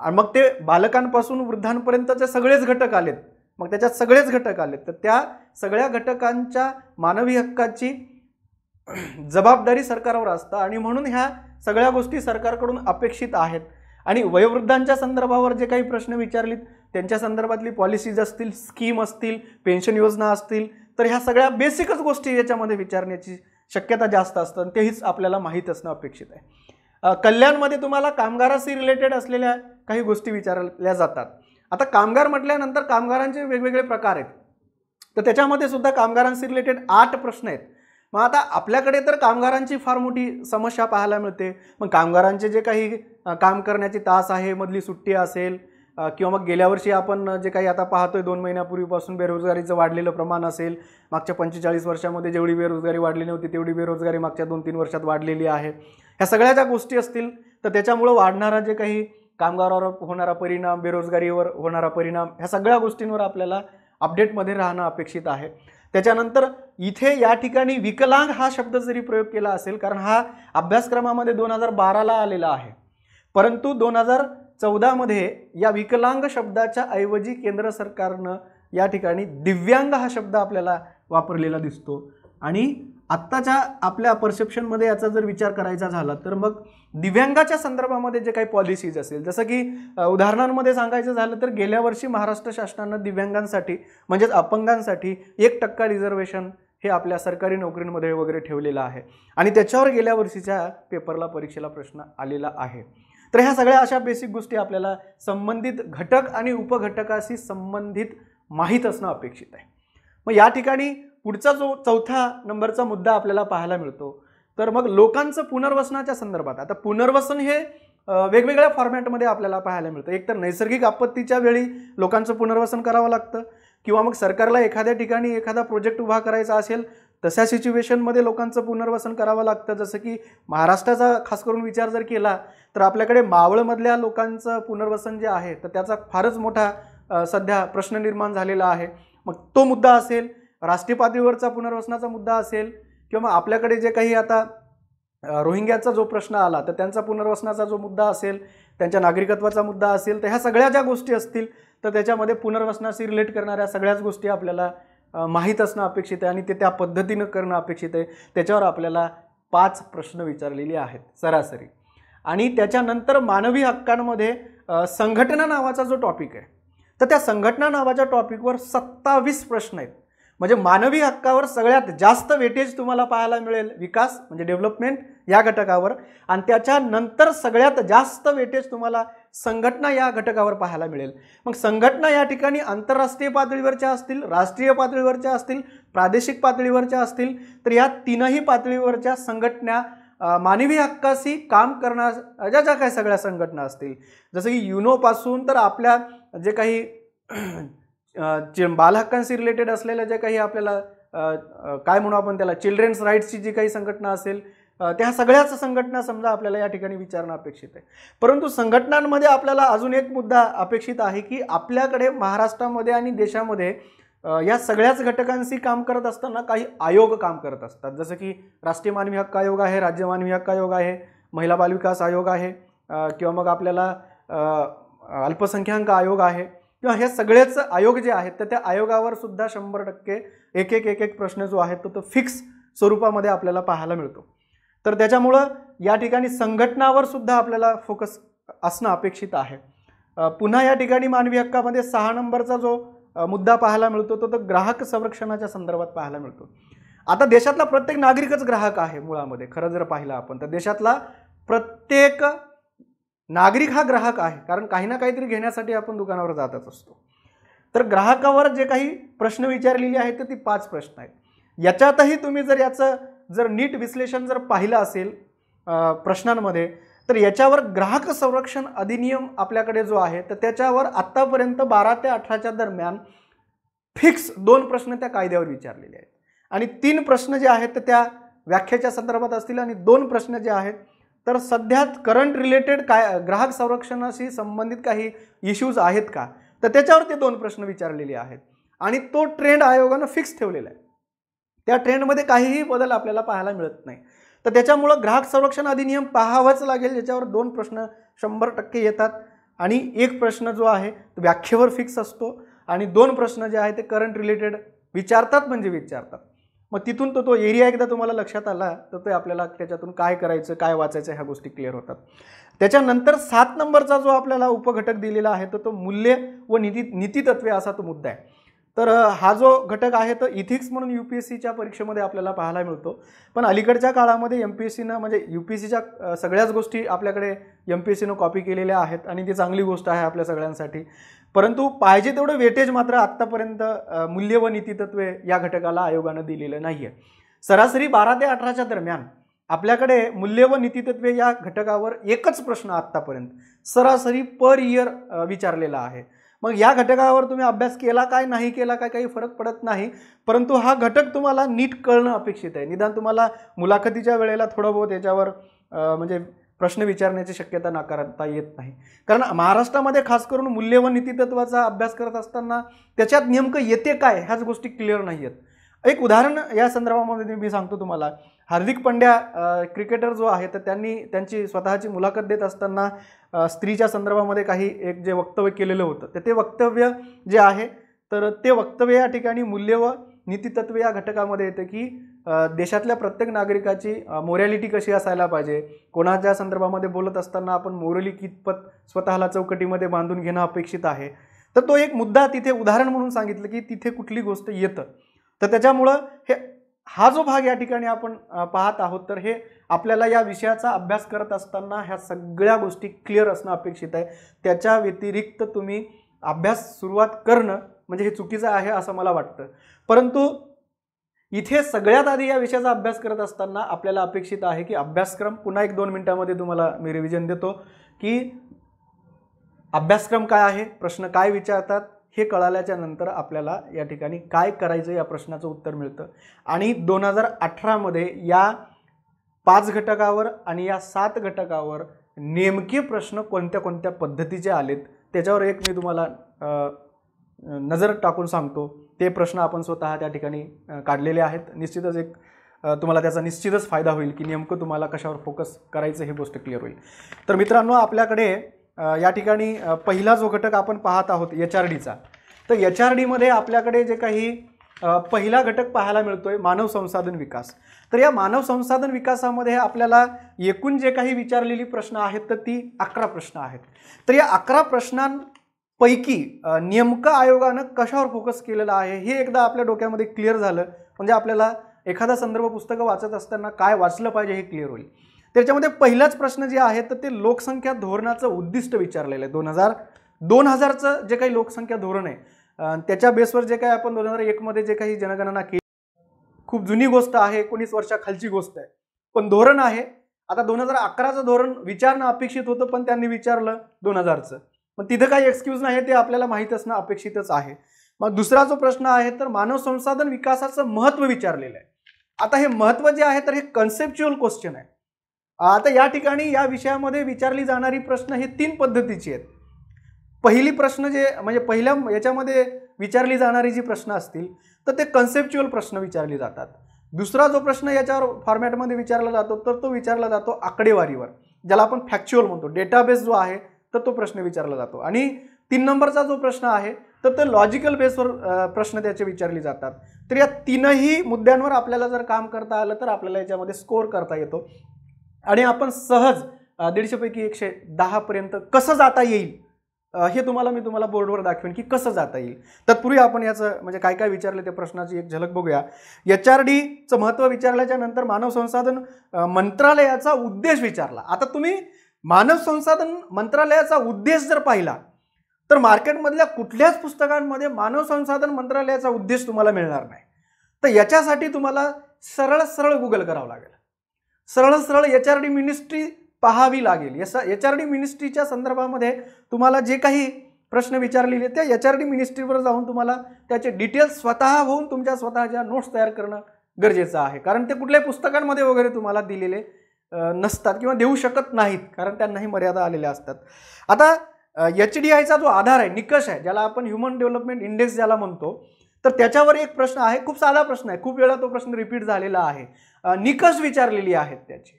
आणि मग ते बालकांपासून वृद्धांपर्यंतचे सगळेच घटक आलेत मग त्याच्यात सगळेच घटक आले तर त्या सगळ्या घटकांच्या मानवी हक्काची जबाबदारी सरकारवर असतं आणि म्हणून ह्या सगळ्या गोष्टी सरकारकडून अपेक्षित आहेत आणि वयोवृद्धांच्या संदर्भावर जे काही प्रश्न विचारलेत त्यांच्या संदर्भातली पॉलिसीज असतील स्कीम असतील पेन्शन योजना असतील तर ह्या सगळ्या बेसिकच गोष्टी याच्यामध्ये विचारण्याची शक्यता जास्त असतं आणि तेहीच आपल्याला माहीत असणं अपेक्षित आहे कल्याणमध्ये तुम्हाला कामगाराशी रिलेटेड असलेल्या काही गोष्टी विचारल्या जातात आता कामगार म्हटल्यानंतर कामगारांचे वेगवेगळे प्रकार आहेत तर त्याच्यामध्ये सुद्धा कामगारांशी रिलेटेड आठ प्रश्न आहेत मग आता आपल्याकडे तर कामगारांची फार मोठी समस्या पाहायला मिळते मग कामगारांचे जे काही काम करण्याची तास आहे मधली सुट्टी असेल किंवा मग गेल्या वर्षी आपण जे काही आता पाहतोय दोन महिन्यापूर्वीपासून बेरोजगारीचं वाढलेलं प्रमाण असेल मागच्या पंचेचाळीस वर्षामध्ये जेवढी बेरोजगारी वाढलेली होती तेवढी बेरोजगारी मागच्या दोन तीन वर्षात वाढलेली आहे ह्या सगळ्या ज्या गोष्टी असतील तर त्याच्यामुळं वाढणारा जे काही कामगारावर होणारा परिणाम बेरोजगारीवर होणारा परिणाम ह्या सगळ्या गोष्टींवर आपल्याला अपडेटमध्ये राहणं अपेक्षित आहे त्याच्यानंतर इथे या ठिकाणी विकलांग हा शब्द जरी प्रयोग केला असेल कारण हा अभ्यासक्रमामध्ये दोन हजार बाराला आलेला आहे परंतु दोन हजार चौदामध्ये या विकलांग शब्दाच्या ऐवजी केंद्र सरकारनं या ठिकाणी दिव्यांग हा शब्द आपल्याला वापरलेला दिसतो आणि आत्ताच्या आपल्या परसेप्शनमध्ये याचा जर विचार करायचा झाला तर मग दिव्यांगाच्या संदर्भामध्ये जे काही पॉलिसीज असेल जसं की उदाहरणांमध्ये सांगायचं झालं तर गेल्या वर्षी महाराष्ट्र शासनानं दिव्यांगांसाठी म्हणजेच अपंगांसाठी एक टक्का रिझर्वेशन हे आपल्या सरकारी नोकरींमध्ये वगैरे ठेवलेलं आहे आणि त्याच्यावर गेल्या वर्षीच्या पेपरला परीक्षेला प्रश्न आलेला आहे तर ह्या सगळ्या अशा बेसिक गोष्टी आपल्याला संबंधित घटक आणि उपघटकाशी संबंधित माहीत असणं अपेक्षित आहे मग या ठिकाणी पुढचा जो चौथ्या नंबरचा मुद्दा आपल्याला पाहायला मिळतो तर मग लोकांचं पुनर्वसनाच्या संदर्भात आता पुनर्वसन हे वेगवेगळ्या फॉर्मॅटमध्ये आपल्याला पाहायला मिळतं एक तर नैसर्गिक आपत्तीच्या वेळी लोकांचं पुनर्वसन करावं लागतं किंवा मग सरकारला एखाद्या ठिकाणी एखादा प्रोजेक्ट उभा करायचा असेल तशा सिच्युएशनमध्ये लोकांचं पुनर्वसन करावं लागतं जसं की महाराष्ट्राचा खास करून विचार जर केला तर आपल्याकडे मावळमधल्या लोकांचं पुनर्वसन जे आहे तर त्याचा फारच मोठा सध्या प्रश्न निर्माण झालेला आहे मग तो मुद्दा असेल राष्ट्रीय पातळीवरचा पुनर्वसनाचा मुद्दा असेल किंवा आपल्याकडे जे काही आता रोहिंग्याचा जो प्रश्न आला तर त्यांचा पुनर्वसनाचा जो मुद्दा असेल त्यांच्या नागरिकत्वाचा मुद्दा असेल तर ह्या सगळ्या ज्या गोष्टी असतील तर त्याच्यामध्ये पुनर्वसनाशी रिलेट करणाऱ्या सगळ्याच गोष्टी आपल्याला माहीत असणं अपेक्षित आहे आणि ते त्या पद्धतीनं करणं अपेक्षित आहे त्याच्यावर आपल्याला पाच प्रश्न विचारलेले आहेत सरासरी आणि त्याच्यानंतर मानवी हक्कांमध्ये संघटना नावाचा जो टॉपिक आहे तर त्या संघटना नावाच्या टॉपिकवर सत्तावीस प्रश्न आहेत म्हणजे मानवी हक्कावर सगळ्यात जास्त वेटेज तुम्हाला पाहायला मिळेल विकास म्हणजे डेव्हलपमेंट या घटकावर आणि त्याच्यानंतर सगळ्यात जास्त वेटेज तुम्हाला संघटना या घटकावर पाहायला मिळेल मग संघटना या ठिकाणी आंतरराष्ट्रीय पातळीवरच्या असतील राष्ट्रीय पातळीवरच्या असतील प्रादेशिक पातळीवरच्या असतील तर या तीनही पातळीवरच्या संघटना मानवी हक्काशी काम करणार ज्या ज्या काही सगळ्या संघटना असतील जसं की युनोपासून तर आपल्या जे काही जे बालहक्कांशी रिलेटेड असलेल्या ज्या काही आपल्याला काय म्हणू आपण त्याला चिल्ड्रेन्स राईट्सची जी काही संघटना असेल त्या सगळ्याच संघटना समजा आपल्याला या ठिकाणी विचारणं अपेक्षित आहे परंतु संघटनांमध्ये आपल्याला अजून एक मुद्दा अपेक्षित आहे की आपल्याकडे महाराष्ट्रामध्ये आणि देशामध्ये या सगळ्याच घटकांशी काम करत असताना काही आयोग काम करत असतात जसं की राष्ट्रीय मानवी हक्क आयोग आहे राज्य मानवी हक्क आयोग आहे महिला बालविकास आयोग आहे किंवा मग आपल्याला अल्पसंख्याक आयोग आहे किंवा हे सगळेच आयोग जे आहेत तर त्या आयोगावर सुद्धा शंभर टक्के एक एक एक एक प्रश्न जो आहे तो तो फिक्स स्वरूपामध्ये आपल्याला पाहायला मिळतो तर त्याच्यामुळं या ठिकाणी संघटनावर सुद्धा आपल्याला फोकस असणं अपेक्षित आहे पुन्हा या ठिकाणी मानवी हक्कामध्ये सहा नंबरचा जो मुद्दा पाहायला मिळतो तो तो ग्राहक संरक्षणाच्या संदर्भात पाहायला मिळतो आता देशातला प्रत्येक नागरिकच ग्राहक आहे मुळामध्ये खरं जर पाहिलं आपण तर देशातला प्रत्येक नागरिक हा ग्राहक आहे कारण काही ना काहीतरी घेण्यासाठी आपण दुकानावर जातच असतो तर ग्राहकावर जे काही प्रश्न विचारलेले आहेत तर ती पाच प्रश्न आहेत याच्यातही तुम्ही जर याचं जर नीट विश्लेषण जर पाहिलं असेल प्रश्नांमध्ये तर याच्यावर ग्राहक संरक्षण अधिनियम आपल्याकडे जो आहे तर त्याच्यावर आत्तापर्यंत बारा ते अठराच्या दरम्यान फिक्स दोन प्रश्न त्या कायद्यावर विचारलेले आहेत आणि तीन प्रश्न जे आहेत तर त्या व्याख्याच्या संदर्भात असतील आणि दोन प्रश्न जे आहेत तर सध्या करंट रिलेटेड काय ग्राहक संरक्षणाशी संबंधित काही इश्यूज आहेत का तर त्याच्यावर ते दोन प्रश्न विचारलेले आहेत आणि तो ट्रेंड आयोगानं फिक्स ठेवलेला आहे त्या ट्रेंडमध्ये काहीही बदल आपल्याला पाहायला मिळत नाही तर त्याच्यामुळं ग्राहक संरक्षण अधिनियम पाहावंच लागेल ज्याच्यावर दोन प्रश्न शंभर टक्के येतात आणि एक प्रश्न जो आहे तो व्याख्येवर फिक्स असतो आणि दोन प्रश्न जे आहे ते करंट रिलेटेड विचारतात म्हणजे विचारतात मग तिथून तो तो एरिया एकदा तुम्हाला लक्षात आला तर ते आपल्याला त्याच्यातून काय करायचं काय वाचायचं ह्या गोष्टी क्लिअर होतात त्याच्यानंतर सात नंबरचा जो आपल्याला उपघटक दिलेला आहे तर तो मूल्य व नीती नीतितत्वे असा तो मुद्दा आहे तर हा जो घटक आहे तो इथिक्स म्हणून यू पी एस सीच्या परीक्षेमध्ये आपल्याला पाहायला मिळतो पण अलीकडच्या काळामध्ये एम पी एस सीनं म्हणजे यू पी एस सीच्या सगळ्याच गोष्टी आपल्याकडे एम पी एस सीनं कॉपी केलेल्या आहेत आणि ती चांगली गोष्ट आहे आपल्या सगळ्यांसाठी परंतु पाहिजे तेवढं वेटेज मात्र आत्तापर्यंत मूल्य व नीतितत्वे या घटकाला आयोगानं दिलेलं नाही आहे सरासरी बारा ते अठराच्या दरम्यान आपल्याकडे मूल्य व नीतितत्वे या घटकावर एकच प्रश्न आत्तापर्यंत सरासरी पर इयर विचारलेला आहे मग या घटकावर तुम्ही अभ्यास केला काय नाही केला काय काही फरक पडत नाही परंतु हा घटक तुम्हाला नीट कळणं अपेक्षित आहे निदान तुम्हाला मुलाखतीच्या वेळेला थोडं बहुत याच्यावर म्हणजे प्रश्न विचारण्याची शक्यता नाकारता येत नाही कारण महाराष्ट्रामध्ये खास करून मूल्य व नीतितत्वाचा अभ्यास करत असताना त्याच्यात नेमकं येते काय ह्याच गोष्टी क्लिअर नाही आहेत एक उदाहरण या संदर्भामध्ये मी सांगतो तुम्हाला हार्दिक पंड्या क्रिकेटर जो आहे तर त्यांनी त्यांची स्वतःची मुलाखत देत असताना स्त्रीच्या संदर्भामध्ये काही एक जे वक्तव्य केलेलं होतं तर ते वक्तव्य जे आहे तर ते वक्तव्य या ठिकाणी मूल्य व नीतितत्व या घटकामध्ये येतं की देशातल्या प्रत्येक नागरिकाची मोरॅलिटी कशी असायला पाहिजे कोणाच्या संदर्भामध्ये बोलत असताना आपण मोरली कितपत स्वतःला चौकटीमध्ये बांधून घेणं अपेक्षित आहे तर तो एक मुद्दा तिथे उदाहरण म्हणून सांगितलं की तिथे कुठली गोष्ट येतं तर त्याच्यामुळं हे हा जो भाग या ठिकाणी आपण पाहत आहोत तर हे आपल्याला या विषयाचा अभ्यास करत असताना ह्या सगळ्या गोष्टी क्लिअर असणं अपेक्षित आहे त्याच्या व्यतिरिक्त तुम्ही अभ्यास सुरुवात करणं म्हणजे हे चुकीचं आहे असं मला वाटतं परंतु इथे सगळ्यात आधी या विषयाचा अभ्यास करत असताना आपल्याला अपेक्षित आहे की अभ्यासक्रम पुन्हा एक दोन मिनटामध्ये तुम्हाला मी रिव्हिजन देतो की अभ्यासक्रम काय आहे प्रश्न काय विचारतात हे कळाल्याच्या नंतर आपल्याला या ठिकाणी काय करायचं या प्रश्नाचं उत्तर मिळतं आणि दोन हजार अठरामध्ये या पाच घटकावर आणि या सात घटकावर नेमके प्रश्न कोणत्या कोणत्या पद्धतीचे आलेत त्याच्यावर एक मी तुम्हाला नजर टाकून सांगतो ते प्रश्न आपण स्वतः त्या ठिकाणी काढलेले आहेत निश्चितच एक तुम्हाला त्याचा निश्चितच फायदा होईल की नेमकं तुम्हाला कशावर फोकस करायचं हे गोष्ट क्लिअर होईल तर मित्रांनो आपल्याकडे या ठिकाणी पहिला जो घटक आपण पाहत आहोत एच आर डीचा तर एच आर डीमध्ये आपल्याकडे जे काही पहिला घटक पाहायला मिळतोय मानव संसाधन विकास तर या मानव संसाधन विकासामध्ये आपल्याला एकूण जे काही विचारलेली प्रश्न आहेत तर ती अकरा प्रश्न आहेत तर या अकरा प्रश्नांपैकी नेमकं आयोगानं कशावर फोकस केलेलं आहे हे एकदा आपल्या डोक्यामध्ये क्लिअर झालं म्हणजे आपल्याला एखादा संदर्भ पुस्तकं वाचत असताना काय वाचलं पाहिजे हे क्लिअर होईल त्याच्यामध्ये पहिलाच प्रश्न जे आहे तर ते लोकसंख्या धोरणाचं उद्दिष्ट विचारलेलं आहे दोन हजार दोन हजारचं जे काही लोकसंख्या धोरण आहे त्याच्या बेसवर जे काही आपण दोन हजार एकमध्ये जे काही जनगणना केली खूप जुनी गोष्ट आहे एकोणीस वर्षाखालची गोष्ट आहे पण धोरण आहे आता दोन हजार अकराचं धोरण विचारणं अपेक्षित होतं पण त्यांनी विचारलं दोन हजारचं पण तिथं काही एक्सक्यूज नाही ते आपल्याला माहीत असणं अपेक्षितच आहे मग दुसरा जो प्रश्न आहे तर मानव संसाधन विकासाचं महत्त्व विचारलेलं आहे आता हे महत्त्व जे आहे तर हे कन्सेप्च्युअल क्वेश्चन आहे आता या ठिकाणी या विषयामध्ये विचारली जाणारी प्रश्न हे तीन पद्धतीची आहेत पहिली प्रश्न जे म्हणजे पहिल्या याच्यामध्ये विचारली जाणारी जी प्रश्न असतील तर ते कन्सेप्च्युअल प्रश्न विचारले जातात दुसरा जो प्रश्न याच्यावर फॉर्मॅटमध्ये विचारला जातो तर तो विचारला जातो आकडेवारीवर ज्याला आपण फॅक्च्युअल म्हणतो डेटाबेस जो आहे तर तो प्रश्न विचारला जातो आणि तीन नंबरचा जो प्रश्न आहे तर ते लॉजिकल बेसवर प्रश्न त्याचे विचारले जातात तर या तीनही मुद्द्यांवर आपल्याला जर काम करता आलं तर आपल्याला याच्यामध्ये स्कोअर करता येतो आणि आपण सहज दीडशेपैकी एकशे दहापर्यंत कसं जाता येईल हे तुम्हाला मी तुम्हाला बोर्डवर दाखवेन की कसं जाता येईल तत्पूर्वी आपण याचं म्हणजे काय काय विचारलं त्या प्रश्नाची एक झलक बघूया एच आर डीचं महत्त्व विचारल्याच्या नंतर मानव संसाधन मंत्रालयाचा उद्देश विचारला आता तुम्ही मानव संसाधन मंत्रालयाचा उद्देश जर पाहिला तर मार्केटमधल्या कुठल्याच पुस्तकांमध्ये मानव संसाधन मंत्रालयाचा उद्देश तुम्हाला मिळणार नाही तर याच्यासाठी तुम्हाला सरळ सरळ गुगल करावं लागेल सरळ सरळ एच आर डी मिनिस्ट्री पाहावी लागेल एस एच आर डी मिनिस्ट्रीच्या संदर्भामध्ये तुम्हाला जे काही प्रश्न विचारलेले त्या एच आर डी मिनिस्ट्रीवर जाऊन तुम्हाला त्याचे डिटेल्स स्वतः होऊन तुमच्या स्वतःच्या नोट्स तयार करणं गरजेचं आहे कारण ते कुठल्याही पुस्तकांमध्ये वगैरे तुम्हाला दिलेले नसतात किंवा देऊ शकत नाहीत कारण त्यांनाही मर्यादा आलेल्या असतात आता एच डी आयचा जो आधार आहे निकष आहे ज्याला आपण ह्युमन डेव्हलपमेंट इंडेक्स ज्याला म्हणतो तर त्याच्यावर एक प्रश्न आहे खूप साधा प्रश्न आहे खूप वेळा तो प्रश्न रिपीट झालेला आहे निकष विचारलेली आहेत त्याचे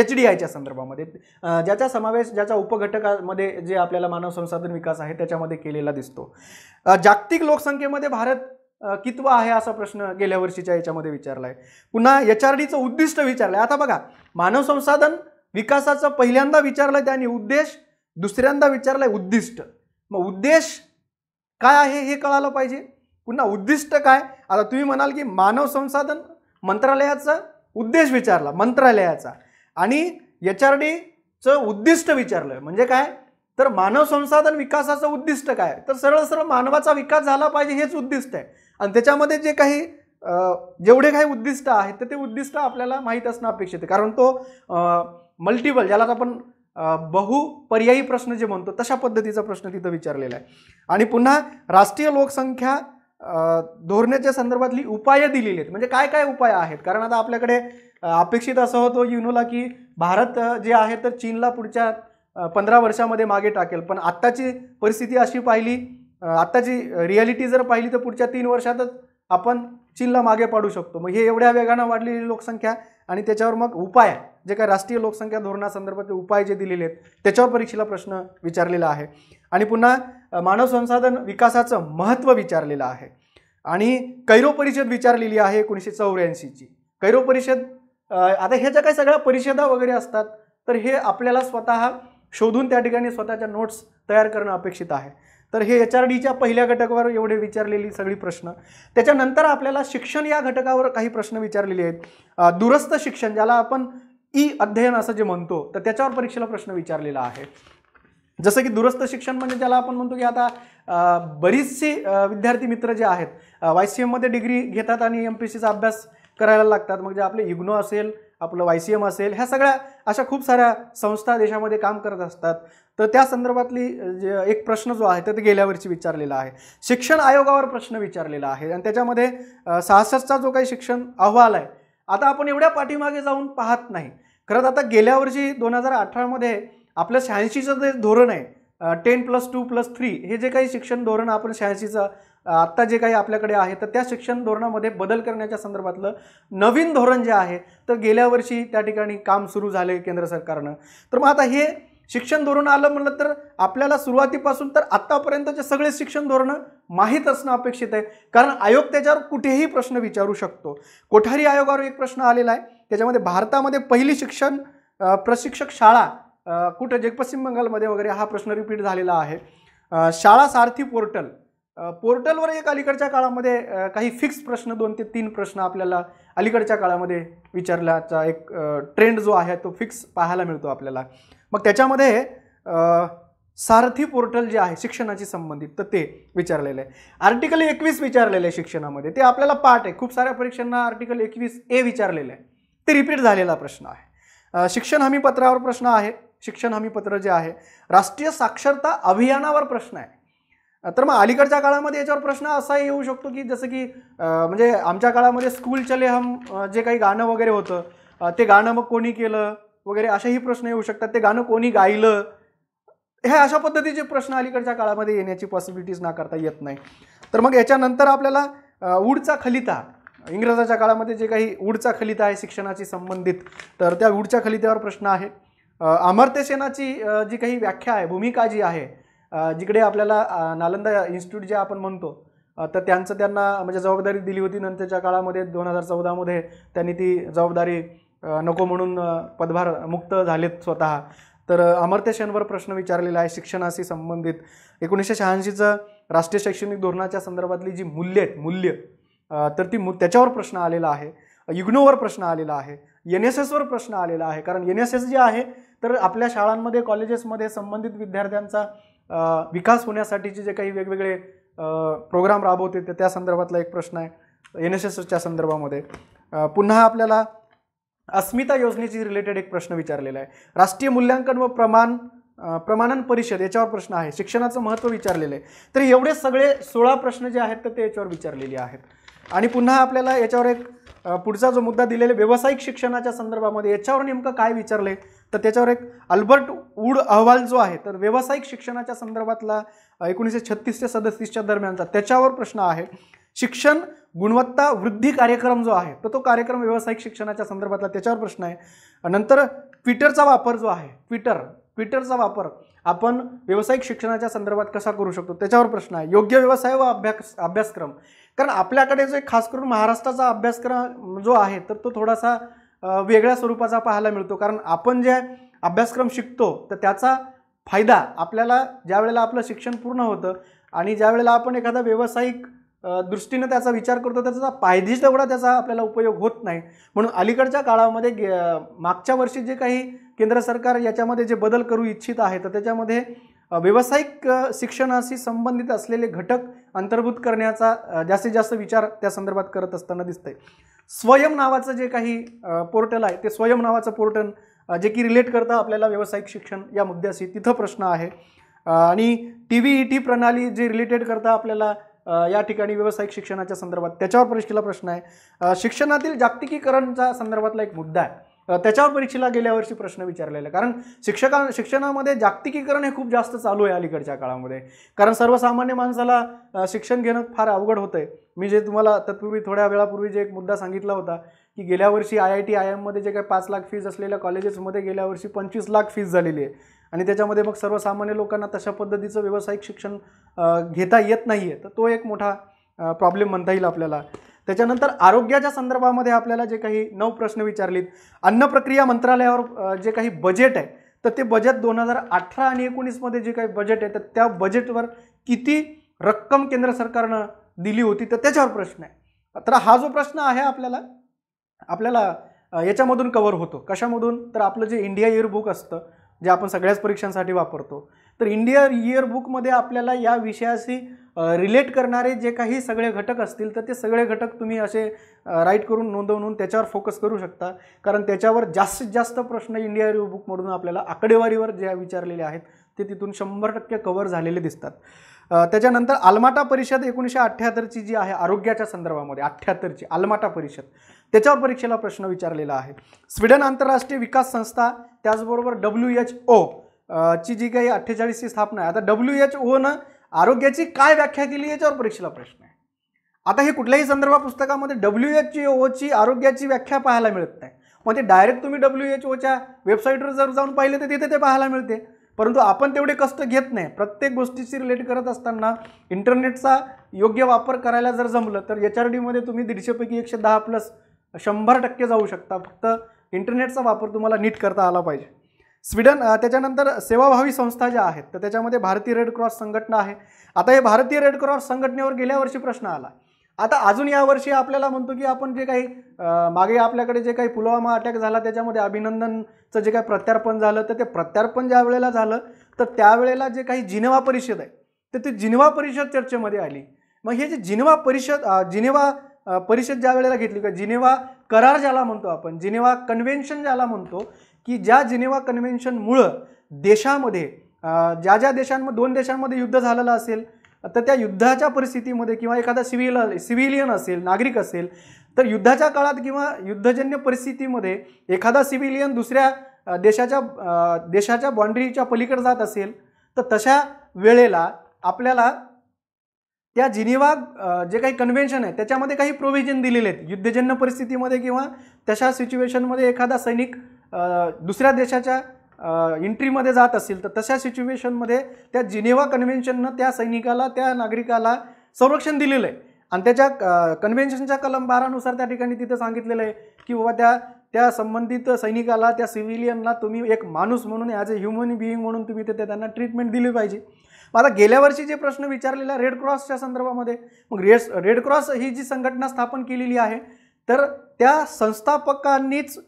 एच डी आयच्या संदर्भामध्ये ज्याचा समावेश ज्याच्या उपघटकामध्ये जे आपल्याला मानव संसाधन विकास आहे त्याच्यामध्ये केलेला दिसतो जागतिक लोकसंख्येमध्ये भारत कितवा आहे असा प्रश्न गेल्या वर्षीच्या याच्यामध्ये विचारला आहे पुन्हा एच आर डीचं उद्दिष्ट विचारलं आहे आता बघा मानव संसाधन विकासाचं पहिल्यांदा विचारलं त्याने उद्देश दुसऱ्यांदा विचारलंय आहे उद्दिष्ट मग उद्देश काय आहे हे कळालं पाहिजे पुन्हा उद्दिष्ट काय आता तुम्ही म्हणाल की मानव संसाधन मंत्रालयाचा उद्देश विचारला मंत्रालयाचा आणि एच आर डीचं उद्दिष्ट विचारलं म्हणजे काय तर मानव संसाधन विकासाचं उद्दिष्ट काय तर सरळ सरळ मानवाचा विकास झाला पाहिजे हेच उद्दिष्ट आहे आणि त्याच्यामध्ये जे काही जेवढे काही उद्दिष्ट आहेत तर ते उद्दिष्ट आपल्याला माहीत असणं अपेक्षित आहे कारण तो मल्टिपल ज्याला आपण बहुपर्यायी प्रश्न जे म्हणतो तशा पद्धतीचा प्रश्न तिथं विचारलेला आहे आणि पुन्हा राष्ट्रीय लोकसंख्या धोरणाच्या संदर्भातली उपाय दिलेली आहेत म्हणजे काय काय उपाय आहेत कारण आता आपल्याकडे अपेक्षित असं होतो युनोला की भारत जे आहे तर चीनला पुढच्या पंधरा वर्षामध्ये मागे टाकेल पण आत्ताची परिस्थिती अशी पाहिली आत्ताची रियालिटी जर पाहिली तर पुढच्या तीन वर्षातच आपण चीनला मागे पाडू शकतो मग हे एवढ्या वेगानं वाढलेली लोकसंख्या आणि त्याच्यावर मग उपाय जे काय राष्ट्रीय लोकसंख्या धोरणासंदर्भातले उपाय जे दिलेले आहेत त्याच्यावर परीक्षेला प्रश्न विचारलेला आहे आणि पुन्हा मानव संसाधन विकासाचं महत्त्व विचारलेलं आहे आणि कैरो परिषद विचारलेली आहे एकोणीसशे चौऱ्याऐंशीची कैरो परिषद आता ह्या ज्या काही सगळ्या परिषदा वगैरे असतात तर हे आपल्याला स्वतः शोधून त्या ठिकाणी स्वतःच्या नोट्स तयार करणं अपेक्षित आहे तर हे एच आर डीच्या पहिल्या घटकावर एवढे विचारलेली सगळी प्रश्न त्याच्यानंतर आपल्याला शिक्षण या घटकावर काही प्रश्न विचारलेले आहेत दुरस्त शिक्षण ज्याला आपण ई अध्ययन असं जे म्हणतो तर त्याच्यावर परीक्षेला प्रश्न विचारलेला आहे जसं की दुरस्त शिक्षण म्हणजे ज्याला आपण म्हणतो की आता बरीचशी विद्यार्थी मित्र जे आहेत वाय सी एममध्ये डिग्री घेतात आणि एम पी सीचा अभ्यास करायला लागतात म्हणजे आपले इग्नो असेल आपलं वाय सी एम असेल ह्या सगळ्या अशा खूप साऱ्या संस्था देशामध्ये काम करत असतात तर त्या संदर्भातली जे एक प्रश्न जो आहे तर ते गेल्या वर्षी विचारलेला आहे शिक्षण आयोगावर प्रश्न विचारलेला आहे आणि त्याच्यामध्ये सहासष्टचा जो काही शिक्षण अहवाल आहे आता आपण एवढ्या पाठीमागे जाऊन पाहत नाही खरंच आता गेल्या वर्षी दोन हजार अठरामध्ये आपलं शहाऐंशीचं जे धोरण आहे ten plus two plus three हे जे काही शिक्षण धोरण आपण शहाऐंशीचं आत्ता जे काही आपल्याकडे आहे तर त्या शिक्षण धोरणामध्ये बदल करण्याच्या संदर्भातलं नवीन धोरण जे आहे तर गेल्या वर्षी त्या ठिकाणी काम सुरू झाले केंद्र सरकारनं तर मग आता हे शिक्षण धोरण आलं म्हटलं तर आपल्याला सुरुवातीपासून तर आत्तापर्यंतचे सगळे शिक्षण धोरणं माहीत असणं अपेक्षित आहे कारण आयोग त्याच्यावर कुठेही प्रश्न विचारू शकतो कोठारी आयोगावर एक प्रश्न आलेला आहे त्याच्यामध्ये भारतामध्ये पहिली शिक्षण प्रशिक्षक शाळा कुठं जे पश्चिम बंगालमध्ये वगैरे हा प्रश्न रिपीट झालेला आहे शाळा सारथी पोर्टल पोर्टलवर एक अलीकडच्या काळामध्ये काही फिक्स प्रश्न दोन ते तीन प्रश्न आपल्याला अलीकडच्या काळामध्ये विचारल्याचा एक ट्रेंड जो आहे तो फिक्स पाहायला मिळतो आपल्याला मग त्याच्यामध्ये सारथी पोर्टल जे आहे शिक्षणाशी संबंधित तर ते विचारलेलं आहे आर्टिकल एकवीस विचारलेलं आहे शिक्षणामध्ये ते आपल्याला पाठ आहे खूप साऱ्या परीक्षांना आर्टिकल एकवीस ए विचारलेलं आहे ते रिपीट झालेला प्रश्न आहे शिक्षण हमी पत्रावर प्रश्न आहे शिक्षण हमी पत्र जे आहे राष्ट्रीय साक्षरता अभियानावर प्रश्न आहे तर मग अलीकडच्या काळामध्ये याच्यावर प्रश्न असाही येऊ शकतो की जसं की म्हणजे आमच्या काळामध्ये स्कूल चले हम जे काही गाणं वगैरे होतं ते गाणं मग कोणी केलं वगैरे असेही प्रश्न येऊ शकतात ते गाणं कोणी गायलं हे अशा पद्धतीचे प्रश्न अलीकडच्या काळामध्ये येण्याची पॉसिबिलिटीज नाकारता येत नाही तर मग याच्यानंतर आपल्याला उडचा खलिता इंग्रजाच्या काळामध्ये जे काही उडचा खलिता आहे शिक्षणाशी संबंधित तर त्या उडच्या खलित्यावर प्रश्न आहे अमर्त्यसेनाची जी काही व्याख्या आहे भूमिका जी आहे जिकडे आपल्याला नालंदा इन्स्टिट्यूट जे आपण म्हणतो तर त्यांचं त्यांना म्हणजे जबाबदारी दिली होती नंतरच्या काळामध्ये दोन हजार चौदामध्ये त्यांनी ती जबाबदारी नको म्हणून पदभार मुक्त झालेत स्वतः तर अमर्त्य सेनवर प्रश्न विचारलेला आहे शिक्षणाशी संबंधित एकोणीसशे शहाऐंशीचं राष्ट्रीय शैक्षणिक धोरणाच्या संदर्भातली जी मूल्य आहेत मूल्य तर ती मु त्याच्यावर प्रश्न आलेला आहे युग्नोवर प्रश्न आलेला आहे एन एस एसवर प्रश्न आलेला आहे कारण एन एस एस जे आहे तर आपल्या शाळांमध्ये कॉलेजेसमध्ये संबंधित विद्यार्थ्यांचा विकास होण्यासाठीचे जे काही वेगवेगळे प्रोग्राम राबवते त्या संदर्भातला एक प्रश्न आहे एन एस एसच्या संदर्भामध्ये पुन्हा आपल्याला अस्मिता योजनेची रिलेटेड एक प्रश्न विचारलेला आहे राष्ट्रीय मूल्यांकन व प्रमाण प्रमाणन परिषद याच्यावर प्रश्न आहे शिक्षणाचं महत्त्व विचारलेलं आहे तर एवढे सगळे सोळा प्रश्न जे आहेत तर ते याच्यावर विचारलेले आहेत आणि पुन्हा आपल्याला याच्यावर एक पुढचा जो मुद्दा दिलेला व्यावसायिक शिक्षणाच्या संदर्भामध्ये याच्यावर नेमकं काय विचारले तर त्याच्यावर एक अल्बर्ट वूड अहवाल जो आहे तर व्यावसायिक शिक्षणाच्या संदर्भातला एकोणीसशे छत्तीस ते सदतीसच्या दरम्यानचा त्याच्यावर प्रश्न आहे शिक्षण गुणवत्ता वृद्धी कार्यक्रम जो आहे तर तो कार्यक्रम व्यावसायिक शिक्षणाच्या संदर्भातला त्याच्यावर प्रश्न आहे नंतर ट्विटरचा वापर जो आहे ट्विटर ट्विटरचा वापर आपण व्यावसायिक शिक्षणाच्या संदर्भात कसा करू शकतो त्याच्यावर प्रश्न आहे योग्य व्यवसाय व अभ्यास अभ्यासक्रम कारण आपल्याकडे जो खास करून महाराष्ट्राचा अभ्यासक्रम जो आहे तर तो थोडासा वेगळ्या स्वरूपाचा पाहायला मिळतो कारण आपण जे अभ्यासक्रम शिकतो तर त्याचा फायदा आपल्याला ज्या वेळेला आपलं शिक्षण पूर्ण होतं आणि ज्या वेळेला आपण एखादा व्यावसायिक दृष्टीनं त्याचा विचार करतो त्याचा पायधीश तेवढा त्याचा आपल्याला उपयोग होत नाही म्हणून अलीकडच्या काळामध्ये गे मागच्या वर्षी जे काही केंद्र सरकार याच्यामध्ये जे बदल करू इच्छित आहे तर त्याच्यामध्ये व्यावसायिक शिक्षणाशी संबंधित असलेले घटक अंतर्भूत करण्याचा जास्तीत जास्त विचार त्या संदर्भात करत असताना दिसतंय स्वयं नावाचं जे काही पोर्टल आहे ते स्वयं नावाचं पोर्टल जे की रिलेट करतं आपल्याला व्यावसायिक शिक्षण या मुद्द्याशी तिथं प्रश्न आहे आणि टी व्ही ई टी प्रणाली जे रिलेटेड करता आपल्याला या ठिकाणी व्यावसायिक शिक्षणाच्या संदर्भात त्याच्यावर परीक्षेला प्रश्न आहे शिक्षणातील जागतिकीकरणच्या संदर्भातला एक मुद्दा आहे त्याच्यावर परीक्षेला गेल्या वर्षी प्रश्न विचारलेला कारण शिक्षका शिक्षणामध्ये जागतिकीकरण हे खूप जास्त चालू आहे अलीकडच्या काळामध्ये कारण सर्वसामान्य माणसाला शिक्षण घेणं फार अवघड होतं आहे मी जे तुम्हाला तत्पूर्वी थोड्या वेळापूर्वी जे एक मुद्दा सांगितला होता की गेल्या वर्षी आय आय टी आय एममध्ये जे काही पाच लाख फीज असलेल्या कॉलेजेसमध्ये गेल्या वर्षी पंचवीस लाख फीज झालेली आहे आणि त्याच्यामध्ये मग सर्वसामान्य लोकांना तशा पद्धतीचं व्यावसायिक शिक्षण घेता येत नाही आहे तर तो एक मोठा प्रॉब्लेम म्हणता येईल आपल्याला त्याच्यानंतर आरोग्याच्या संदर्भामध्ये आपल्याला जे काही नऊ प्रश्न विचारलेत अन्न प्रक्रिया मंत्रालयावर जे काही बजेट आहे तर ते बजेट दोन हजार अठरा आणि एकोणीसमध्ये जे काही बजेट आहे तर त्या बजेटवर किती रक्कम केंद्र सरकारनं दिली होती तर त्याच्यावर प्रश्न आहे तर हा जो प्रश्न आहे आपल्याला आपल्याला याच्यामधून कवर होतो कशामधून तर आपलं जे इंडिया इयरबुक असतं जे आपण सगळ्याच परीक्षांसाठी वापरतो तर इंडिया इयरबुकमध्ये आपल्याला या विषयाशी रिलेट करणारे जे काही सगळे घटक असतील तर ते सगळे घटक तुम्ही असे राईट करून नोंदवून त्याच्यावर फोकस करू शकता कारण त्याच्यावर जास्तीत जास्त प्रश्न इंडिया इयरबुकमधून आपल्याला आकडेवारीवर जे विचारलेले आहेत ते तिथून शंभर टक्के कव्हर झालेले दिसतात त्याच्यानंतर आलमाटा परिषद एकोणीसशे अठ्ठ्याहत्तरची जी आहे आरोग्याच्या संदर्भामध्ये अठ्ठ्याहत्तरची आलमाटा परिषद त्याच्यावर परीक्षेला प्रश्न विचारलेला आहे स्वीडन आंतरराष्ट्रीय विकास संस्था त्याचबरोबर डब्ल्यू एच ओ ची जी काही अठ्ठेचाळीसची स्थापना आहे आता डब्ल्यू एच ओनं आरोग्याची काय व्याख्या केली याच्यावर परीक्षेला प्रश्न आहे आता हे कुठल्याही संदर्भ पुस्तकामध्ये डब्ल्यू एच ओची आरोग्याची व्याख्या पाहायला मिळत नाही मग ते डायरेक्ट तुम्ही डब्ल्यू एच ओच्या वेबसाईटवर जर जाऊन पाहिले तर तिथे ते पाहायला मिळते परंतु आपण तेवढे कष्ट घेत नाही प्रत्येक गोष्टीशी रिलेट करत असताना इंटरनेटचा योग्य वापर करायला जर जमलं तर एच आर डीमध्ये तुम्ही दीडशेपैकी एकशे दहा प्लस शंभर टक्के जाऊ शकता फक्त इंटरनेटचा वापर तुम्हाला नीट करता आला पाहिजे स्वीडन त्याच्यानंतर सेवाभावी संस्था ज्या आहेत तर त्याच्यामध्ये भारतीय रेड क्रॉस संघटना आहे आता हे भारतीय रेड क्रॉस संघटनेवर गेल्या वर्षी प्रश्न आला आता अजून यावर्षी आपल्याला म्हणतो की आपण जे काही मागे आपल्याकडे जे काही पुलवामा अटॅक झाला त्याच्यामध्ये अभिनंदनचं जे काही प्रत्यार्पण झालं तर ते प्रत्यार्पण ज्या वेळेला झालं तर त्यावेळेला जे काही जिनेवा परिषद आहे तर ती जिनेवा परिषद चर्चेमध्ये आली मग हे जे जिनेवा परिषद जिनेवा परिषद ज्या वेळेला घेतली किंवा जिनेवा करार ज्याला म्हणतो आपण जिनेवा कन्व्हेन्शन ज्याला म्हणतो की ज्या जिनेवा कन्व्हेन्शनमुळं देशामध्ये ज्या ज्या देशांमध्ये दोन देशांमध्ये युद्ध झालेलं असेल तर त्या युद्धाच्या परिस्थितीमध्ये किंवा एखादा सिव्हिल सिव्हिलियन असेल नागरिक असेल तर युद्धाच्या काळात किंवा युद्धजन्य परिस्थितीमध्ये एखादा सिव्हिलियन दुसऱ्या देशाच्या देशाच्या बाँड्रीच्या पलीकडे जात असेल तर तशा वेळेला आपल्याला त्या जिनिवा जे काही कन्व्हेन्शन आहे त्याच्यामध्ये काही प्रोव्हिजन दिलेले आहेत युद्धजन्य परिस्थितीमध्ये किंवा तशा सिच्युएशनमध्ये एखादा सैनिक दुसऱ्या देशाच्या एंट्रीमध्ये जात असेल तर तशा सिच्युएशनमध्ये त्या जिनेवा कन्व्हेन्शननं त्या सैनिकाला त्या नागरिकाला संरक्षण दिलेलं आहे आणि त्याच्या कन्व्हेन्शनच्या कलम बारानुसार त्या ठिकाणी तिथं सांगितलेलं आहे की बाबा त्या त्या संबंधित सैनिकाला त्या सिव्हिलियनला तुम्ही एक माणूस म्हणून ॲज अ ह्युमन बिईंग म्हणून तुम्ही तिथे त्यांना ट्रीटमेंट दिली पाहिजे मला गेल्या वर्षी जे प्रश्न विचारलेला रेड क्रॉसच्या संदर्भामध्ये मग रेड रेड क्रॉस ही जी संघटना स्थापन केलेली आहे तर त्या संस्थापकांनीच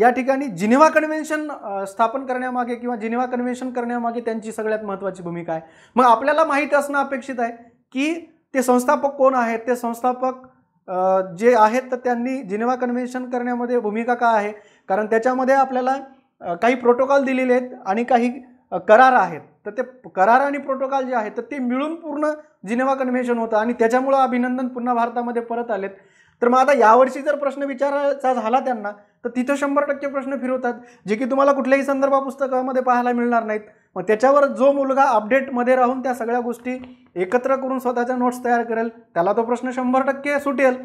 या ठिकाणी जिनेवा कन्व्हेन्शन स्थापन करण्यामागे किंवा जिनेवा कन्व्हेन्शन करण्यामागे त्यांची सगळ्यात महत्त्वाची भूमिका आहे मग आपल्याला माहीत असणं अपेक्षित आहे की ते संस्थापक कोण आहेत ते संस्थापक जे आहेत तर त्यांनी जिनेवा कन्व्हेन्शन करण्यामध्ये भूमिका का आहे कारण त्याच्यामध्ये आपल्याला काही प्रोटोकॉल दिलेले आहेत आणि काही करार आहेत तर ते करार आणि प्रोटोकॉल जे आहे तर ते मिळून पूर्ण जिनेवा कन्व्हेन्शन होतं आणि त्याच्यामुळं अभिनंदन पुन्हा भारतामध्ये परत आलेत तर मग आता यावर्षी जर प्रश्न विचारायचा झाला त्यांना तर तिथं शंभर टक्के प्रश्न फिरवतात जे की तुम्हाला कुठल्याही संदर्भ पुस्तकामध्ये पाहायला मिळणार नाहीत मग त्याच्यावर जो मुलगा अपडेटमध्ये राहून त्या सगळ्या गोष्टी एकत्र करून स्वतःच्या नोट्स तयार करेल त्याला तो प्रश्न शंभर टक्के सुटेल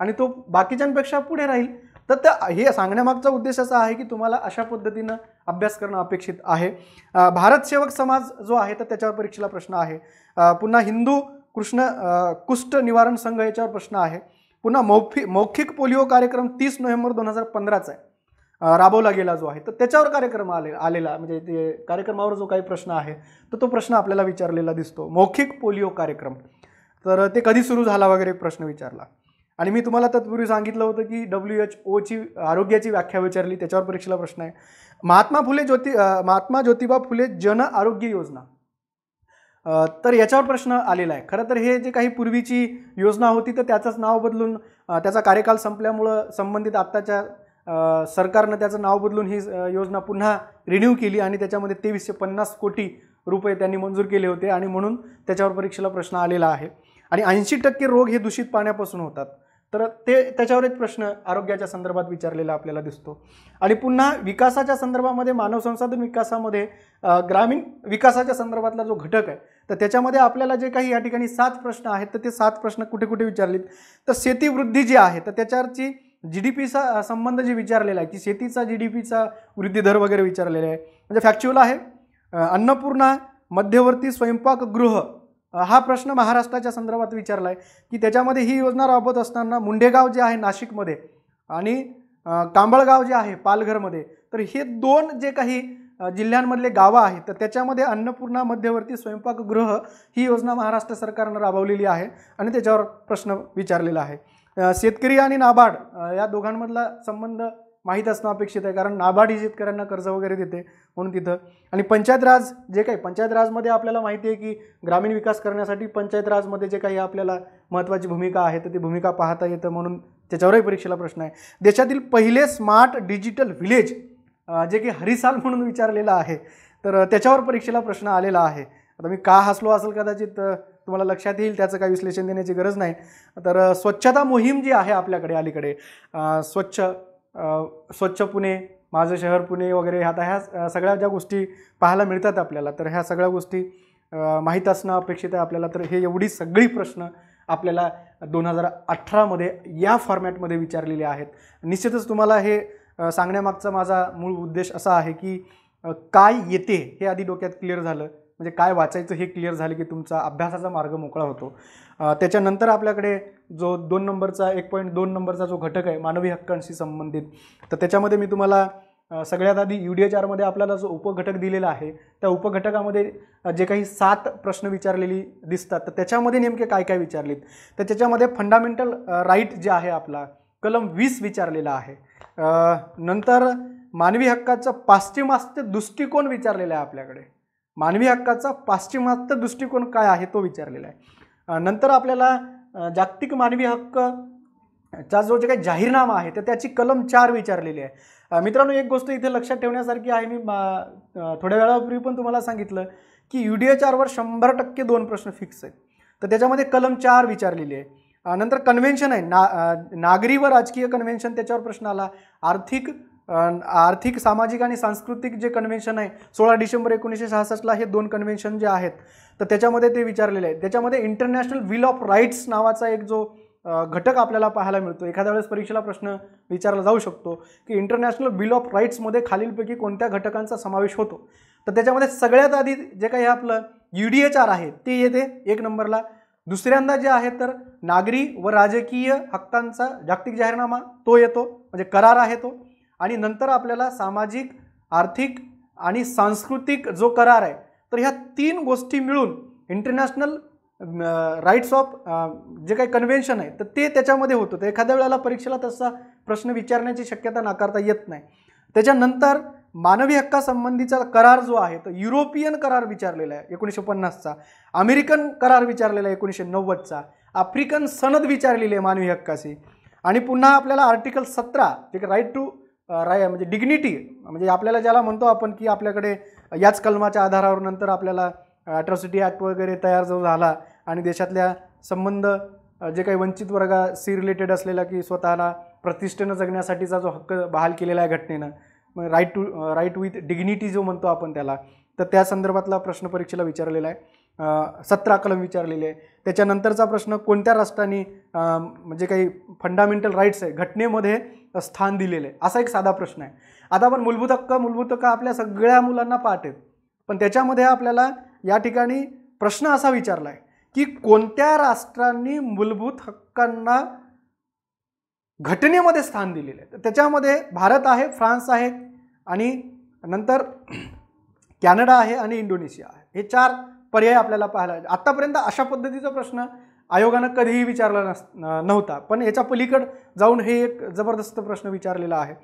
आणि तो बाकीच्यांपेक्षा पुढे राहील तर त्या हे सांगण्यामागचा उद्देश असा आहे की तुम्हाला अशा पद्धतीनं अभ्यास करणं अपेक्षित आहे भारत सेवक समाज जो आहे तर त्याच्यावर परीक्षेला प्रश्न आहे पुन्हा हिंदू कृष्ण कुष्ठ निवारण संघ याच्यावर प्रश्न आहे पुन्हा मौफी मौखिक पोलिओ कार्यक्रम तीस नोव्हेंबर दोन हजार पंधराचा आहे राबवला गेला जो आहे तर त्याच्यावर कार्यक्रम आले आलेला म्हणजे ते कार्यक्रमावर जो काही प्रश्न आहे तर तो प्रश्न आपल्याला विचारलेला दिसतो मौखिक पोलिओ कार्यक्रम तर ते कधी सुरू झाला वगैरे प्रश्न विचारला आणि मी तुम्हाला तत्पूर्वी सांगितलं होतं की डब्ल्यू एच ओची आरोग्याची व्याख्या विचारली त्याच्यावर परीक्षेला प्रश्न आहे महात्मा फुले ज्योति महात्मा ज्योतिबा फुले जन आरोग्य योजना तर याच्यावर प्रश्न आलेला आहे खरं तर हे जे काही पूर्वीची योजना होती तर त्याचंच नाव बदलून त्याचा कार्यकाल संपल्यामुळं संबंधित आत्ताच्या सरकारनं त्याचं नाव बदलून ही योजना पुन्हा रिन्यू केली आणि त्याच्यामध्ये तेवीसशे पन्नास कोटी रुपये त्यांनी मंजूर केले होते आणि म्हणून त्याच्यावर परीक्षेला प्रश्न आलेला आहे आणि ऐंशी टक्के रोग हे दूषित पाण्यापासून होतात तर ते त्याच्यावर एक प्रश्न आरोग्याच्या संदर्भात विचारलेला आपल्याला दिसतो आणि पुन्हा विकासाच्या संदर्भामध्ये मानव संसाधन विकासामध्ये ग्रामीण विकासाच्या संदर्भातला जो घटक आहे तर त्याच्यामध्ये आपल्याला जे काही या ठिकाणी सात प्रश्न आहेत तर ते सात प्रश्न कुठे कुठे विचारलेत तर शेतीवृद्धी जी आहे तर त्याच्यावरची जी डी पीचा संबंध जे विचारलेला आहे की शेतीचा जी डी पीचा वृद्धी दर वगैरे विचारलेला आहे म्हणजे फॅक्च्युअल आहे अन्नपूर्णा मध्यवर्ती स्वयंपाकगृह हा प्रश्न महाराष्ट्राच्या संदर्भात विचारला आहे की त्याच्यामध्ये ही योजना राबवत असताना मुंडेगाव जे आहे नाशिकमध्ये आणि कांबळगाव जे आहे पालघरमध्ये तर हे दोन जे काही जिल्ह्यांमधले गावं आहेत तर त्याच्यामध्ये अन्नपूर्णा मध्यवर्ती स्वयंपाकगृह ही योजना महाराष्ट्र सरकारनं राबवलेली आहे आणि त्याच्यावर प्रश्न विचारलेला आहे शेतकरी आणि नाबार्ड या दोघांमधला संबंध माहीत असणं अपेक्षित आहे कारण नाबाडी शेतकऱ्यांना कर्ज वगैरे देते म्हणून तिथं आणि पंचायत राज जे काही पंचायत राजमध्ये आपल्याला माहिती आहे की ग्रामीण विकास करण्यासाठी पंचायत राजमध्ये जे काही आपल्याला महत्त्वाची भूमिका आहे तर ती भूमिका पाहता येतं म्हणून त्याच्यावरही परीक्षेला प्रश्न आहे देशातील पहिले स्मार्ट डिजिटल व्हिलेज जे की हरिसाल म्हणून विचारलेलं आहे तर त्याच्यावर परीक्षेला प्रश्न आलेला आहे आता मी का हसलो असेल कदाचित तुम्हाला लक्षात येईल त्याचं काही विश्लेषण देण्याची गरज नाही तर स्वच्छता मोहीम जी आहे आपल्याकडे अलीकडे स्वच्छ स्वच्छ पुणे माझं शहर पुणे वगैरे आता ह्या सगळ्या ज्या गोष्टी पाहायला मिळतात आपल्याला तर ह्या सगळ्या गोष्टी माहीत असणं अपेक्षित आहे आपल्याला तर हे एवढी सगळी प्रश्न आपल्याला दोन हजार अठरामध्ये या फॉर्मॅटमध्ये विचारलेले आहेत निश्चितच तुम्हाला हे सांगण्यामागचा माझा मूळ उद्देश असा आहे की काय येते हे आधी डोक्यात क्लिअर झालं म्हणजे काय वाचायचं हे क्लिअर झालं की तुमचा अभ्यासाचा मार्ग मोकळा होतो त्याच्यानंतर आपल्याकडे जो दोन नंबरचा एक पॉईंट दोन नंबरचा जो घटक आहे मानवी हक्कांशी संबंधित तर त्याच्यामध्ये मी तुम्हाला सगळ्यात आधी यू डी एच आरमध्ये आपल्याला जो उपघटक दिलेला आहे त्या उपघटकामध्ये जे काही सात प्रश्न विचारलेली दिसतात तर त्याच्यामध्ये नेमके काय काय विचारलेत तर त्याच्यामध्ये फंडामेंटल राईट जे आहे आपला कलम वीस विचारलेला आहे नंतर मानवी हक्काचं पाश्चिमास्त्य दृष्टिकोन विचारलेला आहे आपल्याकडे मानवी हक्काचा पाश्चिमात्य दृष्टिकोन काय आहे तो विचारलेला आहे नंतर आपल्याला जागतिक मानवी हक्क चा जो जे काही जाहीरनामा आहे तर त्याची कलम चार विचारलेली आहे मित्रांनो एक गोष्ट इथे लक्षात ठेवण्यासारखी आहे मी थोड्या वेळापूर्वी पण तुम्हाला सांगितलं की यू डी एच आरवर शंभर टक्के दोन प्रश्न फिक्स आहेत तर त्याच्यामध्ये कलम चार विचारलेली आहे नंतर कन्व्हेन्शन आहे ना नागरी व राजकीय कन्व्हेन्शन त्याच्यावर प्रश्न आला आर्थिक आर्थिक सामाजिक आणि सांस्कृतिक जे कन्व्हेन्शन आहे सोळा डिसेंबर एकोणीसशे सहासष्टला हे दोन कन्व्हेन्शन जे आहेत तर त्याच्यामध्ये ते विचारलेले आहेत त्याच्यामध्ये इंटरनॅशनल विल ऑफ राईट्स नावाचा एक जो घटक आपल्याला पाहायला मिळतो एखाद्या वेळेस परीक्षेला प्रश्न विचारला जाऊ शकतो की इंटरनॅशनल बिल ऑफ राईट्समध्ये खालीलपैकी कोणत्या घटकांचा समावेश होतो तर त्याच्यामध्ये सगळ्यात आधी जे काही आपलं यू डी एच आर आहे ते येते एक नंबरला दुसऱ्यांदा जे आहे तर नागरी व राजकीय हक्कांचा जागतिक जाहीरनामा तो येतो म्हणजे करार आहे तो आणि नंतर आपल्याला सामाजिक आर्थिक आणि सांस्कृतिक जो करार आहे तर ह्या तीन गोष्टी मिळून इंटरनॅशनल राईट्स ऑफ जे काही कन्व्हेन्शन आहे तर ते त्याच्यामध्ये होतं तर एखाद्या वेळेला परीक्षेला तसा प्रश्न विचारण्याची शक्यता नाकारता येत नाही त्याच्यानंतर मानवी हक्कासंबंधीचा करार जो आहे तो युरोपियन करार विचारलेला आहे एकोणीसशे पन्नासचा अमेरिकन करार विचारलेला आहे एकोणीसशे नव्वदचा आफ्रिकन सनद विचारलेली आहे मानवी हक्काशी आणि पुन्हा आपल्याला आर्टिकल सतरा जे राईट टू राय म्हणजे डिग्निटी म्हणजे आपल्याला ज्याला म्हणतो आपण की आपल्याकडे याच कलमाच्या आधारावर नंतर आपल्याला ॲट्रॉसिटी ॲक्ट वगैरे तयार जो झाला आणि देशातल्या संबंध जे काही वंचित सी रिलेटेड असलेला की स्वतःला प्रतिष्ठेनं जगण्यासाठीचा जो हक्क बहाल केलेला आहे घटनेनं मग right to right with dignity जो म्हणतो आपण त्याला तर त्या संदर्भातला प्रश्न परीक्षेला विचारलेला आहे सतरा कलम विचारलेले आहे त्याच्यानंतरचा प्रश्न कोणत्या राष्ट्राने म्हणजे काही फंडामेंटल राईट्स आहे घटनेमध्ये स्थान दिलेलं आहे असा एक साधा प्रश्न आहे आता आपण मूलभूत हक्क मूलभूत हक्क आपल्या सगळ्या मुलांना पाठ आहेत पण त्याच्यामध्ये आपल्याला या ठिकाणी प्रश्न असा विचारला आहे की कोणत्या राष्ट्रांनी मूलभूत हक्कांना घटनेमध्ये स्थान दिलेलं आहे तर त्याच्यामध्ये भारत आहे फ्रान्स आहे आणि नंतर कॅनडा आहे आणि इंडोनेशिया आहे हे चार पर्याय आपल्याला पाहायला आत्तापर्यंत अशा पद्धतीचा प्रश्न आयोगानं कधीही विचारला नस नव्हता पण याच्या पलीकड जाऊन हे एक जबरदस्त प्रश्न विचारलेला आहे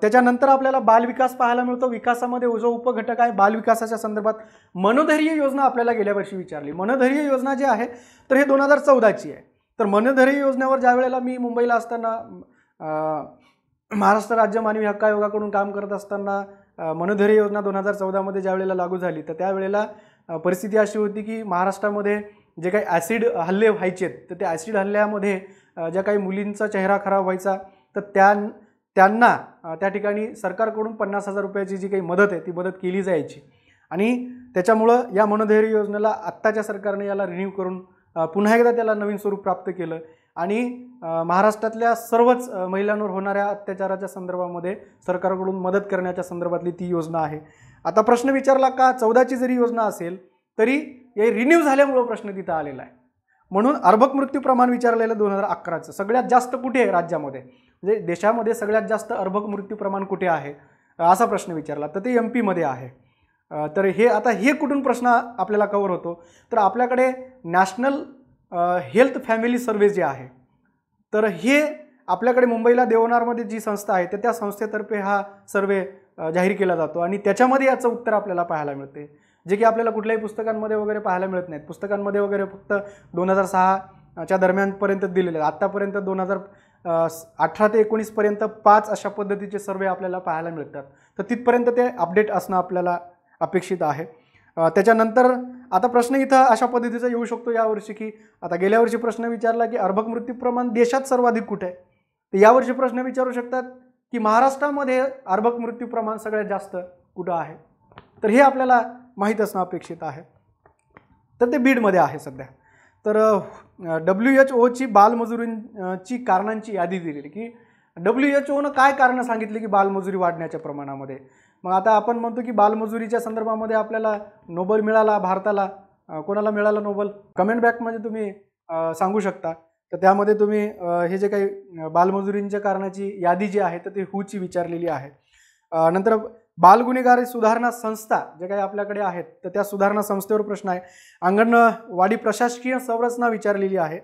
त्याच्यानंतर आपल्याला बालविकास पाहायला मिळतो विकासामध्ये जो उपघटक आहे बालविकासाच्या संदर्भात मनोधैर्य योजना आपल्याला गेल्या वर्षी विचारली मनोधैर्य योजना जी आहे तर हे दोन हजार चौदाची आहे तर मनोधैर्य योजनेवर ज्या वेळेला मी मुंबईला असताना महाराष्ट्र राज्य मानवी हक्क आयोगाकडून काम करत असताना मनोधैर्य योजना दोन हजार चौदामध्ये ज्या वेळेला लागू झाली तर त्यावेळेला परिस्थिती अशी होती की महाराष्ट्रामध्ये जे काही ॲसिड हल्ले व्हायचे तर त्या ॲसिड हल्ल्यामध्ये ज्या काही मुलींचा चेहरा खराब व्हायचा तर त्या त्यांना त्या ठिकाणी सरकारकडून पन्नास हजार रुपयाची जी काही मदत आहे ती मदत केली जायची आणि त्याच्यामुळं या मनोधैर्य योजनेला आत्ताच्या सरकारने याला रिन्यू करून पुन्हा एकदा त्याला नवीन स्वरूप प्राप्त केलं आणि महाराष्ट्रातल्या सर्वच महिलांवर होणाऱ्या अत्याचाराच्या संदर्भामध्ये सरकारकडून मदत करण्याच्या संदर्भातली ती योजना आहे आता प्रश्न विचारला का चौदाची जरी योजना असेल तरी हे रिन्यू झाल्यामुळं प्रश्न तिथं आलेला आहे म्हणून अर्भक मृत्यू प्रमाण विचारलेलं दोन हजार अकराचं सगळ्यात जास्त कुठे आहे राज्यामध्ये म्हणजे देशामध्ये सगळ्यात जास्त अर्भक मृत्यू प्रमाण कुठे आहे असा प्रश्न विचारला तर ते एम पीमध्ये आहे तर हे आता हे कुठून प्रश्न आपल्याला कवर होतो तर आपल्याकडे नॅशनल हेल्थ फॅमिली सर्वे जे आहे तर हे आपल्याकडे मुंबईला देवनारमध्ये जी संस्था आहे तर त्या संस्थेतर्फे हा सर्वे जाहीर केला जातो आणि त्याच्यामध्ये याचं उत्तर आपल्याला पाहायला मिळते जे की आपल्याला कुठल्याही पुस्तकांमध्ये वगैरे पाहायला मिळत नाहीत पुस्तकांमध्ये वगैरे फक्त दोन हजार सहाच्या दरम्यानपर्यंत दिलेले आहेत आत्तापर्यंत दोन हजार अठरा ते एकोणीसपर्यंत पाच अशा पद्धतीचे सर्वे आपल्याला पाहायला मिळतात तर तिथपर्यंत ते अपडेट असणं आपल्याला अपेक्षित आहे त्याच्यानंतर आता प्रश्न इथं अशा पद्धतीचा येऊ शकतो यावर्षी की आता गेल्या वर्षी प्रश्न विचारला की अर्भक मृत्यू प्रमाण देशात सर्वाधिक कुठे आहे तर यावर्षी प्रश्न विचारू शकतात की महाराष्ट्रामध्ये अर्भक मृत्यू प्रमाण सगळ्यात जास्त कुठं आहे तर हे आपल्याला माहीत असणं अपेक्षित आहे तर ते बीडमध्ये आहे सध्या तर डब्ल्यू एच ओची बालमजुरींची कारणांची यादी दिलेली की डब्ल्यू एच ओनं काय कारणं सांगितली की बालमजुरी वाढण्याच्या प्रमाणामध्ये मग आता आपण म्हणतो की बालमजुरीच्या संदर्भामध्ये आपल्याला नोबल मिळाला भारताला कोणाला मिळाला नोबल कमेंट बॅकमध्ये तुम्ही सांगू शकता तर त्यामध्ये तुम्ही हे जे काही बालमजुरींच्या कारणाची यादी जी आहे तर ती हूची विचारलेली आहे नंतर बाल गुन्हेगारी सुधारणा संस्था जे काही आपल्याकडे आहेत तर त्या सुधारणा संस्थेवर प्रश्न आहे अंगणवाडी प्रशासकीय संरचना विचारलेली आहे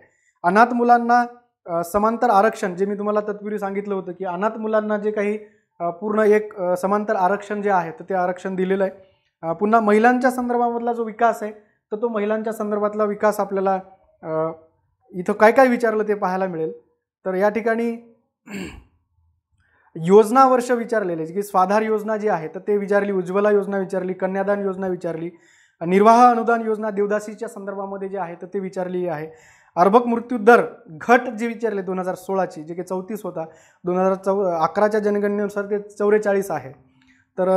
अनाथ मुलांना समांतर आरक्षण जे मी तुम्हाला तत्पूर्वी सांगितलं होतं की अनाथ मुलांना जे काही पूर्ण एक समांतर आरक्षण जे आहे तर ते आरक्षण दिलेलं आहे पुन्हा महिलांच्या संदर्भामधला जो विकास आहे तर तो महिलांच्या संदर्भातला विकास आपल्याला इथं काय काय विचारलं ते पाहायला मिळेल तर या ठिकाणी योजना वर्ष विचारलेले की स्वाधार योजना जी आहे तर ते विचारली उज्ज्वला योजना विचारली कन्यादान योजना विचारली निर्वाह अनुदान योजना देवदासीच्या संदर्भामध्ये जे आहे तर ते विचारलेली आहे अर्भक मृत्यू दर घट जे विचारले दोन हजार सोळाची जे की चौतीस होता दोन हजार चौ अकराच्या जनगणनेनुसार ते चौवेचाळीस आहे तर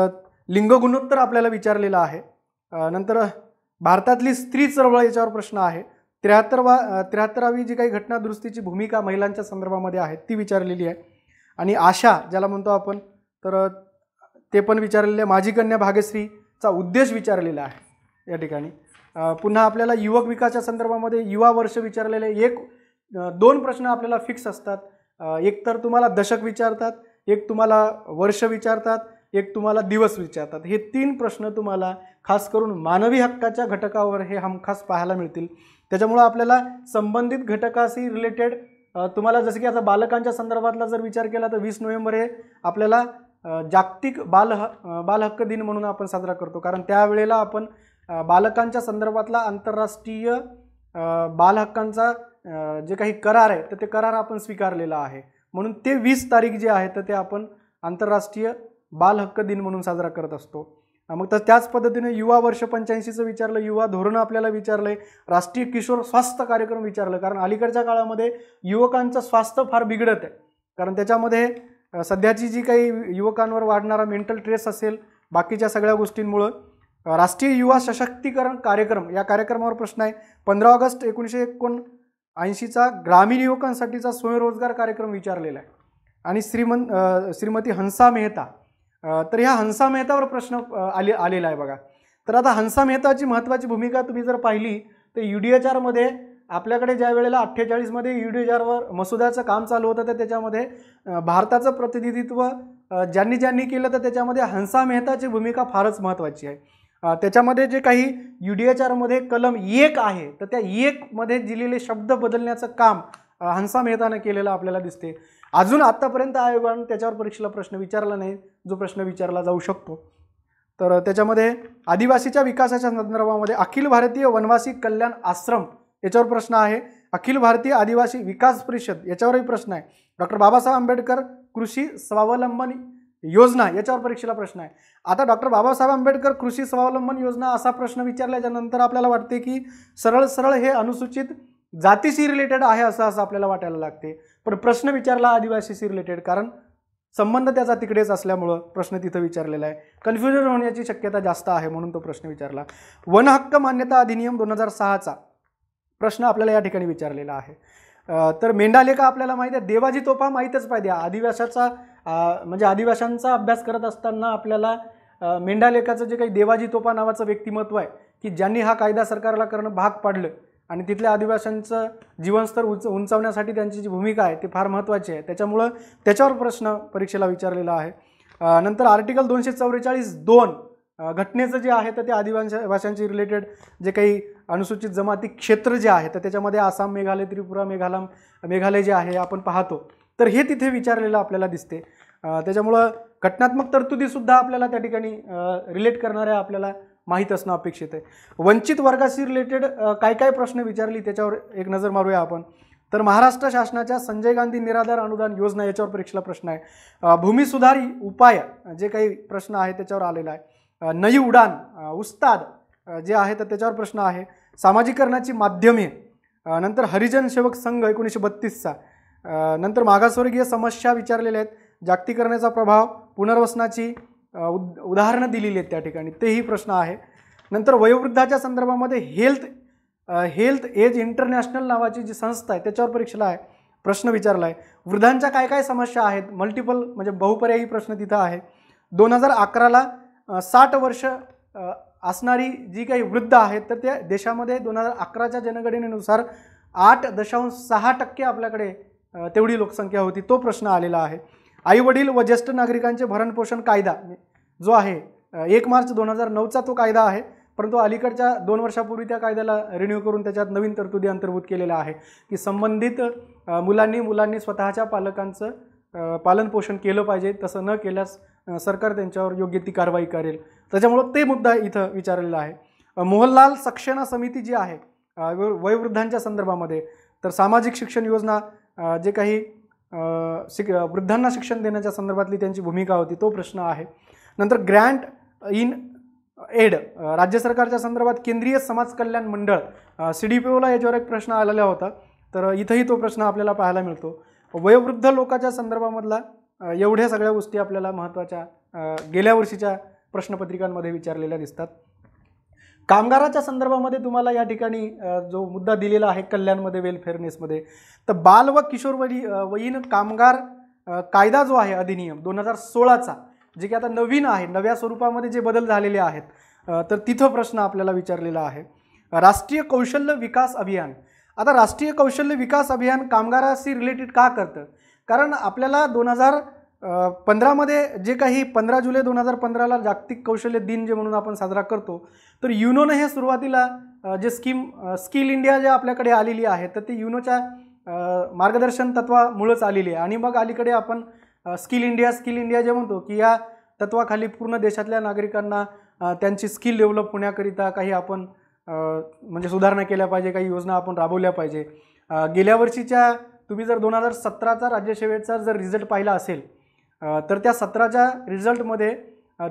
लिंग गुणोत्तर आपल्याला विचारलेलं आहे नंतर भारतातली स्त्री चळवळ याच्यावर प्रश्न आहे त्र्याहत्तरवा त्र्याहत्तरावी जी काही घटनादुरुस्तीची भूमिका महिलांच्या संदर्भामध्ये आहे ती विचारलेली आहे आणि आशा ज्याला म्हणतो आपण तर ते पण विचारलेले माझी कन्या भाग्यश्रीचा उद्देश विचारलेला आहे या ठिकाणी पुन्हा आपल्याला युवक विकासाच्या संदर्भामध्ये युवा वर्ष विचारलेले एक दोन प्रश्न आपल्याला फिक्स असतात एक तर तुम्हाला दशक विचारतात एक तुम्हाला वर्ष विचारतात एक तुम्हाला दिवस विचारतात हे तीन प्रश्न तुम्हाला खास करून मानवी हक्काच्या घटकावर हे हमखास पाहायला मिळतील त्याच्यामुळं आपल्याला संबंधित घटकाशी रिलेटेड तुम्हाला जसं की आता बालकांच्या संदर्भातला जर विचार केला तर वीस नोव्हेंबर हे आपल्याला जागतिक बाल ह बालहक्क दिन म्हणून आपण साजरा करतो कारण त्यावेळेला आपण बालकांच्या संदर्भातला आंतरराष्ट्रीय बालहक्कांचा जे काही करार आहे तर ते करार आपण स्वीकारलेला आहे म्हणून ते वीस तारीख जे आहे तर ते आपण आंतरराष्ट्रीय बालहक्क दिन म्हणून साजरा करत असतो मग तर त्याच पद्धतीने युवा वर्ष पंच्याऐंशीचं विचारलं युवा धोरणं आपल्याला विचारलं आहे राष्ट्रीय किशोर स्वास्थ्य कार्यक्रम विचारलं कारण अलीकडच्या काळामध्ये युवकांचं स्वास्थ्य फार बिघडत आहे कारण त्याच्यामध्ये सध्याची जी काही युवकांवर वाढणारा मेंटल ट्रेस असेल बाकीच्या सगळ्या गोष्टींमुळं राष्ट्रीय युवा सशक्तीकरण कार्यक्रम या कार्यक्रमावर प्रश्न आहे पंधरा ऑगस्ट एकोणीसशे एकोणऐंशीचा ग्रामीण युवकांसाठीचा स्वयंरोजगार कार्यक्रम विचारलेला आहे आणि श्रीमंत श्रीमती हंसा मेहता तर ह्या हंसा मेहतावर प्रश्न आले आलेला आहे बघा तर आता हंसा मेहताची महत्त्वाची भूमिका तुम्ही जर पाहिली तर यू डी एच आरमध्ये आपल्याकडे ज्या वेळेला अठ्ठेचाळीसमध्ये यू डी एच आरवर मसुद्याचं काम चालू होतं तर त्याच्यामध्ये भारताचं प्रतिनिधित्व ज्यांनी ज्यांनी केलं तर त्याच्यामध्ये हंसा मेहताची भूमिका फारच महत्त्वाची आहे त्याच्यामध्ये जे काही यू डी एच आरमध्ये कलम एक आहे तर त्या एकमध्ये दिलेले शब्द बदलण्याचं काम हंसा मेहतानं केलेलं आपल्याला दिसते अजून आत्तापर्यंत आयोगानं त्याच्यावर परीक्षेला प्रश्न विचारला नाही जो प्रश्न विचारला जाऊ शकतो तर त्याच्यामध्ये आदिवासीच्या विकासाच्या संदर्भामध्ये अखिल भारतीय वनवासी कल्याण आश्रम याच्यावर प्रश्न आहे अखिल भारतीय आदिवासी विकास परिषद याच्यावरही प्रश्न आहे डॉक्टर बाबासाहेब आंबेडकर कृषी स्वावलंबन योजना याच्यावर परीक्षेला प्रश्न आहे आता डॉक्टर बाबासाहेब आंबेडकर कृषी स्वावलंबन योजना असा प्रश्न विचारल्याच्यानंतर आपल्याला वाटते की सरळ सरळ हे अनुसूचित जातीशी रिलेटेड आहे असं असं आपल्याला वाटायला लागते पण प्रश्न विचारला आदिवासीशी रिलेटेड कारण संबंध त्याचा तिकडेच असल्यामुळं प्रश्न तिथं विचारलेला आहे कन्फ्युजन होण्याची शक्यता जास्त आहे म्हणून तो प्रश्न विचारला वन हक्क मान्यता अधिनियम दोन हजार सहाचा प्रश्न आपल्याला या ठिकाणी विचारलेला आहे तर मेंढालेखा आपल्याला माहिती आहे देवाजी तोफा माहीतच पाहिजे आदिवासाचा म्हणजे आदिवाशांचा अभ्यास करत असताना आपल्याला मेंढालेखाचं जे काही देवाजी तोपा नावाचं व्यक्तिमत्व आहे की ज्यांनी हा कायदा सरकारला करणं भाग पाडलं आणि तिथल्या आदिवाशांचं जीवनस्तर उंच उंचावण्यासाठी त्यांची जी भूमिका आहे ती फार महत्त्वाची आहे त्याच्यामुळं त्याच्यावर प्रश्न परीक्षेला विचारलेला आहे नंतर आर्टिकल दोनशे चौवेचाळीस दोन घटनेचं जे आहे तर ते आदिवासी भाषांशी रिलेटेड जे काही अनुसूचित जमाती क्षेत्र जे आहे तर त्याच्यामध्ये आसाम मेघालय त्रिपुरा मेघालम मेघालय जे आहे आपण पाहतो तर हे तिथे विचारलेलं आपल्याला दिसते त्याच्यामुळं घटनात्मक तरतुदीसुद्धा आपल्याला त्या ठिकाणी रिलेट करणाऱ्या आपल्याला माहीत असणं अपेक्षित आहे वंचित वर्गाशी रिलेटेड काय काय प्रश्न विचारली त्याच्यावर एक नजर मारूया आपण तर महाराष्ट्र शासनाच्या संजय गांधी निराधार अनुदान योजना याच्यावर परीक्षेला प्रश्न आहे भूमिसुधारी उपाय जे काही प्रश्न आहे त्याच्यावर आलेला आहे नई उडान उस्ताद जे आहे तर त्याच्यावर प्रश्न आहे सामाजिकरणाची माध्यमे नंतर हरिजन सेवक संघ एकोणीसशे बत्तीसचा नंतर मागासवर्गीय समस्या विचारलेल्या आहेत जागतिकरणाचा प्रभाव पुनर्वसनाची उद उदाहरणं दिलेली आहेत त्या ठिकाणी तेही प्रश्न आहे नंतर वयोवृद्धाच्या संदर्भामध्ये हेल्थ हेल्थ एज इंटरनॅशनल नावाची जी संस्था आहे त्याच्यावर परीक्षेला आहे प्रश्न विचारला आहे वृद्धांच्या काय काय समस्या आहेत मल्टिपल म्हणजे बहुपर्यायी प्रश्न तिथं आहे दोन हजार अकराला साठ वर्ष असणारी जी काही वृद्ध आहेत तर त्या देशामध्ये दोन हजार अकराच्या जनगणनेनुसार आठ दशांश सहा टक्के आपल्याकडे तेवढी लोकसंख्या होती तो प्रश्न आलेला आहे आई वडील व ज्येष्ठ नागरिकांचे भरणपोषण कायदा जो आहे एक मार्च दोन हजार नऊचा तो कायदा आहे परंतु अलीकडच्या दोन वर्षापूर्वी त्या कायद्याला रिन्यू करून त्याच्यात नवीन तरतुदी अंतर्भूत केलेल्या आहे की संबंधित मुलांनी मुलांनी स्वतःच्या पालकांचं पालनपोषण केलं पाहिजे तसं न केल्यास सरकार त्यांच्यावर योग्य ती कारवाई करेल त्याच्यामुळं ते मुद्दा इथं विचारलेला आहे मोहनलाल सक्षेना समिती जी आहे वयोवृद्धांच्या संदर्भामध्ये तर सामाजिक शिक्षण योजना जे काही शिक वृद्धांना शिक्षण देण्याच्या संदर्भातली त्यांची भूमिका होती तो प्रश्न आहे नंतर ग्रँट इन एड राज्य सरकारच्या संदर्भात केंद्रीय समाज कल्याण मंडळ सी डी पी ओला याच्यावर एक प्रश्न आलेला होता तर इथंही तो प्रश्न आपल्याला पाहायला मिळतो वयोवृद्ध लोकाच्या संदर्भामधला एवढ्या सगळ्या गोष्टी आपल्याला महत्त्वाच्या गेल्या वर्षीच्या प्रश्नपत्रिकांमध्ये विचारलेल्या दिसतात कामगाराच्या संदर्भामध्ये तुम्हाला या ठिकाणी जो मुद्दा दिलेला आहे कल्याणमध्ये वेलफेअरनेसमध्ये तर बाल व वही वयीन कामगार कायदा जो आहे अधिनियम दोन हजार सोळाचा जे की आता नवीन आहे नव्या स्वरूपामध्ये जे बदल झालेले आहेत तर तिथं प्रश्न आपल्याला विचारलेला आहे राष्ट्रीय कौशल्य विकास अभियान आता राष्ट्रीय कौशल्य विकास अभियान कामगाराशी रिलेटेड का करतं कारण आपल्याला दोन हजार पंधरामध्ये जे काही पंधरा जुलै दोन हजार पंधराला जागतिक कौशल्य दिन जे म्हणून आपण साजरा करतो तर युनोनं हे सुरुवातीला जे स्कीम स्किल इंडिया जे आपल्याकडे आलेली आहे तर ते युनोच्या मार्गदर्शन तत्वामुळंच आलेली आहे आणि मग अलीकडे आपण स्किल इंडिया स्किल इंडिया जे म्हणतो की या तत्वाखाली पूर्ण देशातल्या नागरिकांना त्यांची स्किल डेव्हलप होण्याकरिता काही आपण म्हणजे सुधारणा केल्या पाहिजे काही योजना आपण राबवल्या पाहिजे गेल्या वर्षीच्या तुम्ही जर दोन हजार सतराचा राज्यसेवेचा जर रिझल्ट पाहिला असेल तर त्या सतराच्या रिझल्टमध्ये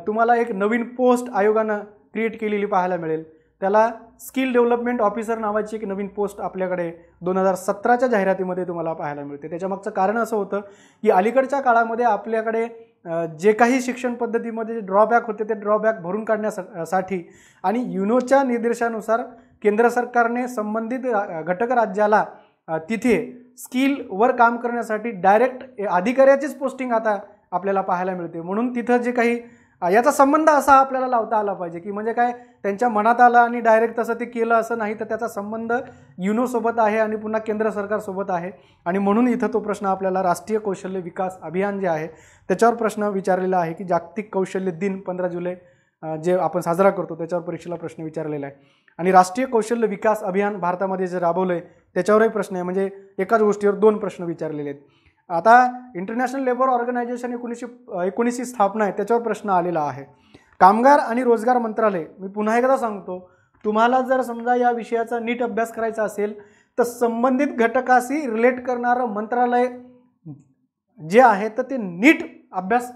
तुम्हाला एक नवीन पोस्ट आयोगानं क्रिएट केलेली पाहायला मिळेल त्याला स्किल डेव्हलपमेंट ऑफिसर नावाची एक नवीन पोस्ट आपल्याकडे दोन हजार सतराच्या जाहिरातीमध्ये तुम्हाला पाहायला मिळते त्याच्यामागचं कारण असं होतं की अलीकडच्या काळामध्ये आपल्याकडे जे काही शिक्षण पद्धतीमध्ये जे ड्रॉबॅक होते ते ड्रॉबॅक भरून काढण्यासाठी आणि युनोच्या निर्देशानुसार केंद्र सरकारने संबंधित घटक राज्याला तिथे स्किलवर काम करण्यासाठी डायरेक्ट अधिकाऱ्याचीच पोस्टिंग आता आपल्याला पाहायला मिळते म्हणून तिथं जे काही याचा संबंध असा आपल्याला लावता आला पाहिजे की म्हणजे काय त्यांच्या मनात आलं आणि डायरेक्ट तसं ते केलं असं नाही तर त्याचा संबंध युनोसोबत आहे आणि पुन्हा केंद्र सरकारसोबत आहे आणि म्हणून इथं तो प्रश्न आपल्याला राष्ट्रीय कौशल्य विकास अभियान जे आहे त्याच्यावर प्रश्न विचारलेला आहे की जागतिक कौशल्य दिन पंधरा जुलै जे आपण साजरा करतो त्याच्यावर परीक्षेला प्रश्न विचारलेला आहे आणि राष्ट्रीय कौशल्य विकास अभियान भारतामध्ये जे राबवलं आहे त्याच्यावरही प्रश्न आहे म्हणजे एकाच गोष्टीवर दोन प्रश्न विचारलेले आहेत आता इंटरनॅशनल लेबर ऑर्गनायझेशन एकोणीसशे एकोणीसची स्थापना आहे त्याच्यावर प्रश्न आलेला आहे कामगार आणि रोजगार मंत्रालय मी पुन्हा एकदा सांगतो तुम्हाला जर समजा या विषयाचा नीट अभ्यास करायचा असेल तर संबंधित घटकाशी रिलेट करणारं मंत्रालय जे आहे तर ते नीट अभ्यास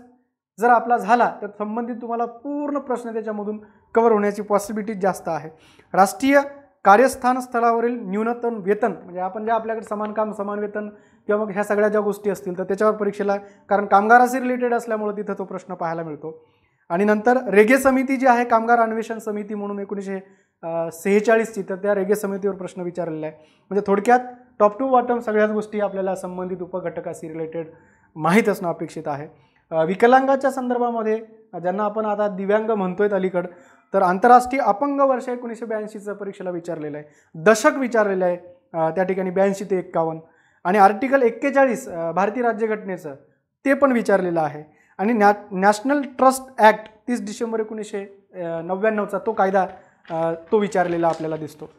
जर आपला झाला तर संबंधित तुम्हाला पूर्ण प्रश्न त्याच्यामधून कवर होण्याची पॉसिबिलिटी जास्त आहे राष्ट्रीय कार्यस्थान स्थळावरील न्यूनतम वेतन म्हणजे आपण ज्या आपल्याकडे समान काम समान वेतन किंवा मग ह्या सगळ्या ज्या गोष्टी असतील तर त्याच्यावर परीक्षेला कारण कामगाराशी रिलेटेड असल्यामुळे तिथं तो प्रश्न पाहायला मिळतो आणि नंतर रेगे समिती जी आहे कामगार अन्वेषण समिती म्हणून एकोणीसशे सेहेचाळीसची तर त्या रेगे समितीवर प्रश्न विचारलेला आहे म्हणजे थोडक्यात टॉप टू बॉटम सगळ्याच गोष्टी आपल्याला संबंधित उपघटकाशी रिलेटेड माहीत असणं अपेक्षित आहे विकलांगाच्या संदर्भामध्ये ज्यांना आपण आता दिव्यांग म्हणतोय अलीकड तर आंतरराष्ट्रीय अपंग वर्ष एकोणीसशे ब्याऐंशीचं परीक्षेला विचारलेलं आहे दशक विचारलेलं आहे त्या ठिकाणी ब्याऐंशी ते एक्कावन्न आणि आर्टिकल एक्केचाळीस भारतीय राज्यघटनेचं ते पण विचारलेलं आहे आणि नॅ नॅशनल ट्रस्ट ॲक्ट तीस डिसेंबर एकोणीसशे नव्याण्णवचा तो कायदा तो विचारलेला आपल्याला दिसतो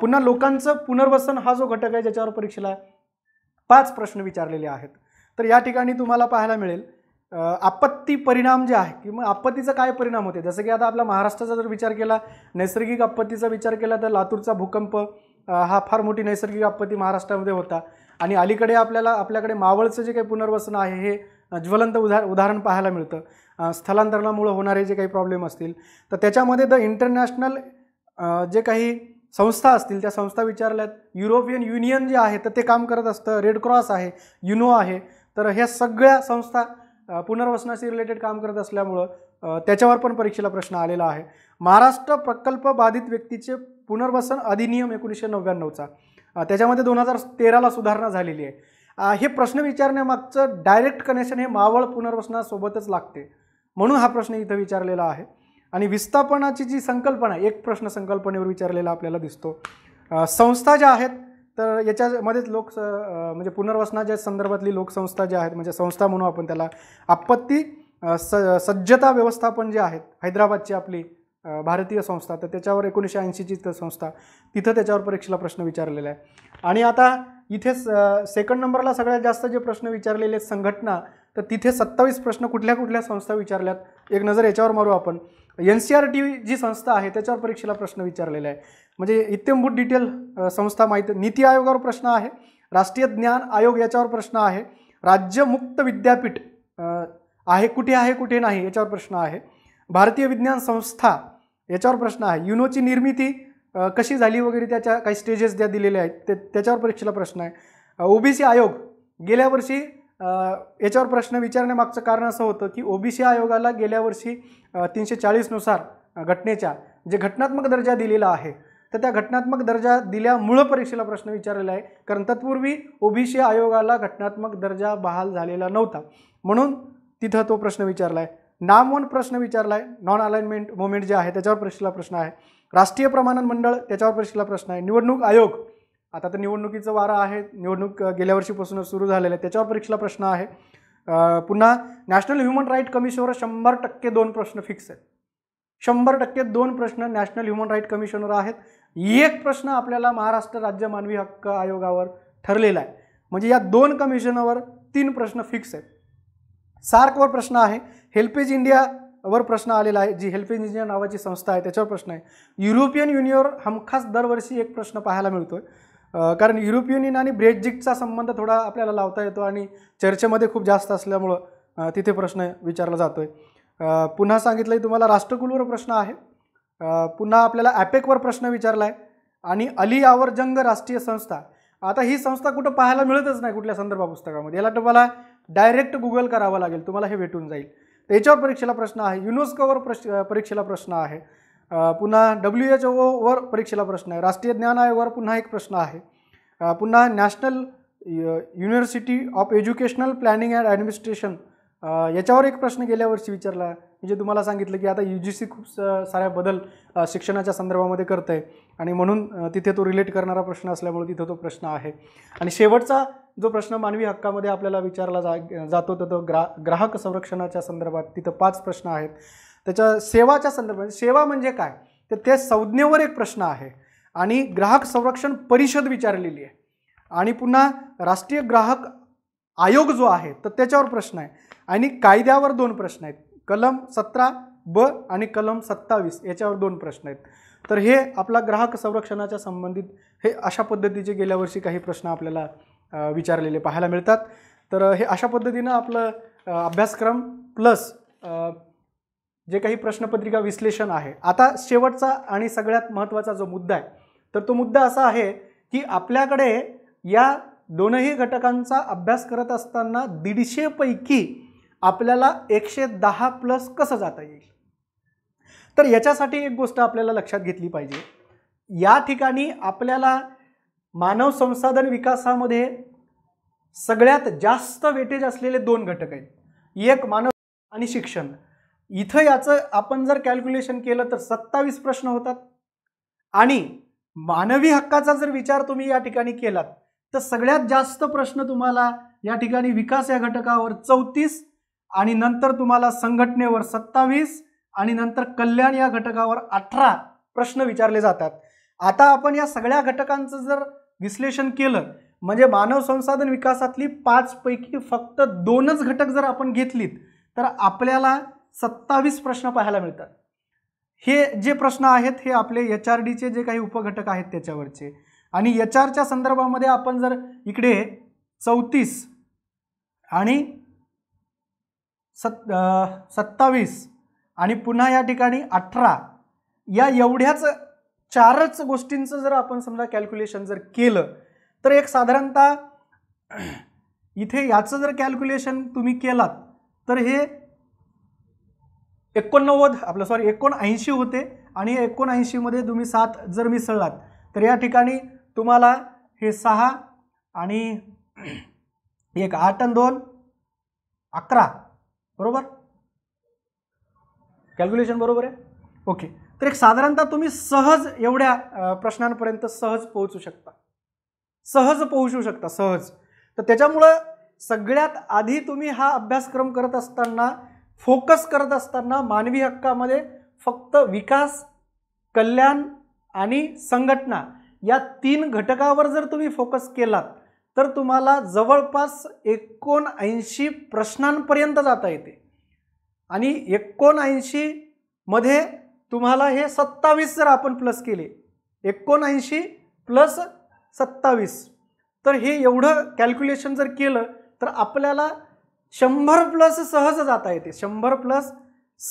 पुन्हा लोकांचं पुनर्वसन हा जो घटक आहे ज्याच्यावर परीक्षेला पाच प्रश्न विचारलेले आहेत तर या ठिकाणी तुम्हाला पाहायला मिळेल आपत्ती परिणाम जे आहे किंवा आपत्तीचा काय परिणाम होते जसं की आता आपला महाराष्ट्राचा जर विचार केला नैसर्गिक आपत्तीचा विचार केला तर लातूरचा भूकंप हा फार मोठी नैसर्गिक आपत्ती महाराष्ट्रामध्ये होता आणि अलीकडे आपल्याला आपल्याकडे मावळचं जे काही पुनर्वसन आहे हे ज्वलंत उदा उदाहरण पाहायला मिळतं स्थलांतरणामुळं होणारे जे काही प्रॉब्लेम असतील तर त्याच्यामध्ये द इंटरनॅशनल जे काही संस्था असतील त्या संस्था विचारल्यात युरोपियन युनियन जे आहे तर ते काम करत असतं रेड क्रॉस आहे युनो आहे तर ह्या सगळ्या संस्था पुनर्वसनाशी रिलेटेड काम करत असल्यामुळं त्याच्यावर पण परीक्षेला प्रश्न आलेला आहे महाराष्ट्र प्रकल्प बाधित व्यक्तीचे पुनर्वसन अधिनियम एकोणीसशे नव्याण्णवचा त्याच्यामध्ये दोन हजार तेराला सुधारणा झालेली आहे हे प्रश्न विचारण्यामागचं डायरेक्ट कनेक्शन हे मावळ पुनर्वसनासोबतच लागते म्हणून हा प्रश्न इथं विचारलेला आहे आणि विस्थापनाची जी संकल्पना एक प्रश्न संकल्पनेवर विचारलेला आपल्याला दिसतो संस्था ज्या आहेत तर याच्यामध्येच लोक म्हणजे पुनर्वसनाच्या संदर्भातली लोकसंस्था ज्या आहेत म्हणजे संस्था म्हणून आपण त्याला आपत्ती स सज्जता व्यवस्थापन जे आहेत हैदराबादची आपली भारतीय संस्था तर त्याच्यावर एकोणीसशे ऐंशीची संस्था तिथं त्याच्यावर परीक्षेला प्रश्न विचारलेला आहे आणि आता इथे सेकंड नंबरला सगळ्यात जास्त जे प्रश्न विचारलेले आहेत संघटना तर तिथे सत्तावीस प्रश्न कुठल्या कुठल्या संस्था विचारल्यात एक नजर याच्यावर मारू आपण एन सी आर टी जी संस्था आहे त्याच्यावर परीक्षेला प्रश्न विचारलेला आहे म्हणजे इत्यंभूत डिटेल संस्था माहीत नीती आयोगावर प्रश्न आहे राष्ट्रीय ज्ञान आयोग याच्यावर प्रश्न आहे राज्यमुक्त विद्यापीठ आहे कुठे आहे कुठे नाही याच्यावर प्रश्न आहे भारतीय विज्ञान संस्था याच्यावर प्रश्न आहे युनोची निर्मिती कशी झाली वगैरे त्याच्या काही स्टेजेस ज्या दिलेल्या आहेत ते त्याच्यावर परीक्षेला प्रश्न आहे ओबीसी आयोग गेल्या वर्षी याच्यावर प्रश्न विचारण्यामागचं कारण असं होतं की ओबीसी आयोगाला गेल्या वर्षी तीनशे चाळीसनुसार घटनेच्या जे घटनात्मक दर्जा दिलेला आहे तर त्या घटनात्मक दर्जा दिल्यामुळं परीक्षेला प्रश्न विचारलेला आहे कारण तत्पूर्वी ओबीसी आयोगाला घटनात्मक दर्जा बहाल झालेला नव्हता म्हणून तिथं तो प्रश्न विचारला आहे नामवन प्रश्न विचारला आहे नॉन अलाइनमेंट मुवमेंट जे आहे त्याच्यावर परीक्षेला प्रश्न आहे राष्ट्रीय प्रमाणन मंडळ त्याच्यावर परीक्षेला प्रश्न आहे निवडणूक आयोग आता तर निवडणुकीचं वारा आहे निवडणूक गेल्या वर्षीपासूनच सुरू झालेलं आहे त्याच्यावर परीक्षेला प्रश्न आहे पुन्हा नॅशनल ह्युमन राईट कमिशनवर शंभर टक्के दोन प्रश्न फिक्स आहेत शंभर टक्के दोन प्रश्न नॅशनल ह्युमन राईट कमिशनवर आहेत एक प्रश्न आपल्याला महाराष्ट्र राज्य मानवी हक्क आयोगावर ठरलेला आहे म्हणजे या दोन कमिशनवर तीन प्रश्न फिक्स आहेत सार्कवर प्रश्न आहे हेल्पेज इंडियावर प्रश्न आलेला आहे जी हेल्पेज इंडिया नावाची संस्था आहे त्याच्यावर प्रश्न आहे युरोपियन युनियनवर हमखास दरवर्षी एक प्रश्न पाहायला मिळतो आहे कारण युरोपियन युनियन आणि ब्रेक्झिटचा संबंध थोडा आपल्याला लावता येतो आणि चर्चेमध्ये खूप जास्त असल्यामुळं तिथे प्रश्न विचारला जातो आहे पुन्हा सांगितलं आहे तुम्हाला राष्ट्रकुलवर प्रश्न आहे पुन्हा आपल्याला ॲपेकवर प्रश्न विचारला आहे आणि अली आवर जंग राष्ट्रीय संस्था आता ही संस्था कुठं पाहायला मिळतच नाही कुठल्या संदर्भ पुस्तकामध्ये याला तुम्हाला डायरेक्ट गुगल करावं लागेल तुम्हाला हे भेटून जाईल त्याच्यावर परीक्षेला प्रश्न आहे युनेस्कोवर प्रश परीक्षेला प्रश्न आहे पुन्हा डब्ल्यू एच ओवर परीक्षेला प्रश्न आहे राष्ट्रीय ज्ञान आयोगावर पुन्हा एक प्रश्न आहे पुन्हा national university of educational planning and administration याच्यावर एक प्रश्न गेल्या वर्षी विचारला मी जे तुम्हाला सांगितलं की आता यू जी सी खूप साऱ्या बदल शिक्षणाच्या संदर्भामध्ये करतं आहे आणि म्हणून तिथे तो रिलेट करणारा प्रश्न असल्यामुळे तिथे तो प्रश्न आहे आणि शेवटचा जो प्रश्न मानवी हक्कामध्ये आपल्याला विचारला जा जातो तर तो ग्रा ग्राहक संरक्षणाच्या संदर्भात तिथं पाच प्रश्न आहेत त्याच्या सेवाच्या संदर्भात सेवा म्हणजे काय तर ते संज्ञेवर एक प्रश्न आहे आणि ग्राहक संरक्षण परिषद विचारलेली आहे आणि पुन्हा राष्ट्रीय ग्राहक आयोग जो आहे तर त्याच्यावर प्रश्न आहे आणि कायद्यावर दोन प्रश्न आहेत कलम सतरा ब आणि कलम सत्तावीस याच्यावर दोन प्रश्न आहेत तर हे आपला ग्राहक संरक्षणाच्या संबंधित हे अशा पद्धतीचे गेल्या वर्षी काही प्रश्न आपल्याला विचारलेले पाहायला मिळतात तर हे अशा पद्धतीनं आपलं अभ्यासक्रम प्लस जे काही प्रश्नपत्रिका विश्लेषण आहे आता शेवटचा आणि सगळ्यात महत्त्वाचा जो मुद्दा आहे तर तो मुद्दा असा आहे की आपल्याकडे या दोनही घटकांचा अभ्यास करत असताना दीडशेपैकी आपल्याला एकशे दहा प्लस कसं जाता येईल तर याच्यासाठी एक गोष्ट आपल्याला लक्षात घेतली पाहिजे या ठिकाणी आपल्याला मानव संसाधन विकासामध्ये सगळ्यात जास्त वेटेज असलेले दोन घटक आहेत एक मानव आणि शिक्षण इथं याचं आपण जर कॅल्क्युलेशन केलं तर सत्तावीस प्रश्न होतात आणि मानवी हक्काचा जर विचार तुम्ही या ठिकाणी केलात तर सगळ्यात जास्त प्रश्न तुम्हाला या ठिकाणी विकास या घटकावर चौतीस आणि नंतर तुम्हाला संघटनेवर सत्तावीस आणि नंतर कल्याण या घटकावर अठरा प्रश्न विचारले जातात आता आपण या सगळ्या घटकांचं जर विश्लेषण केलं म्हणजे मानव संसाधन विकासातली पाचपैकी फक्त दोनच घटक जर आपण घेतलीत तर आपल्याला सत्तावीस प्रश्न पाहायला मिळतात हे जे प्रश्न आहेत हे आपले एच आर डीचे जे काही उपघटक आहेत त्याच्यावरचे आणि एच आरच्या संदर्भामध्ये आपण जर इकडे चौतीस आणि सत् सत्तावीस आणि पुन्हा या ठिकाणी अठरा या एवढ्याच चारच गोष्टींचं जर आपण समजा कॅल्क्युलेशन जर केलं तर एक साधारणतः इथे याचं जर कॅल्क्युलेशन तुम्ही केलात तर हे एकोणनव्वद आपलं सॉरी एकोणऐंशी होते आणि एकोणऐंशीमध्ये तुम्ही सात जर मिसळलात तर या ठिकाणी तुम्हाला हे सहा आणि एक आठ आणि दोन अकरा बरोबर कॅल्क्युलेशन बरोबर आहे ओके तर एक साधारणतः तुम्ही सहज एवढ्या प्रश्नांपर्यंत सहज पोहोचू शकता सहज पोहोचू शकता सहज तर त्याच्यामुळं सगळ्यात आधी तुम्ही हा अभ्यासक्रम करत असताना फोकस करत असताना मानवी हक्कामध्ये फक्त विकास कल्याण आणि संघटना या तीन घटकावर जर तुम्ही फोकस केलात तर तुम्हाला जवळपास एकोणऐंशी प्रश्नांपर्यंत जाता येते आणि एकोणऐंशीमध्ये तुम्हाला हे सत्तावीस जर आपण प्लस केले एकोणऐंशी प्लस सत्तावीस तर हे एवढं कॅल्क्युलेशन जर केलं तर आपल्याला शंभर प्लस सहज जाता येते शंभर प्लस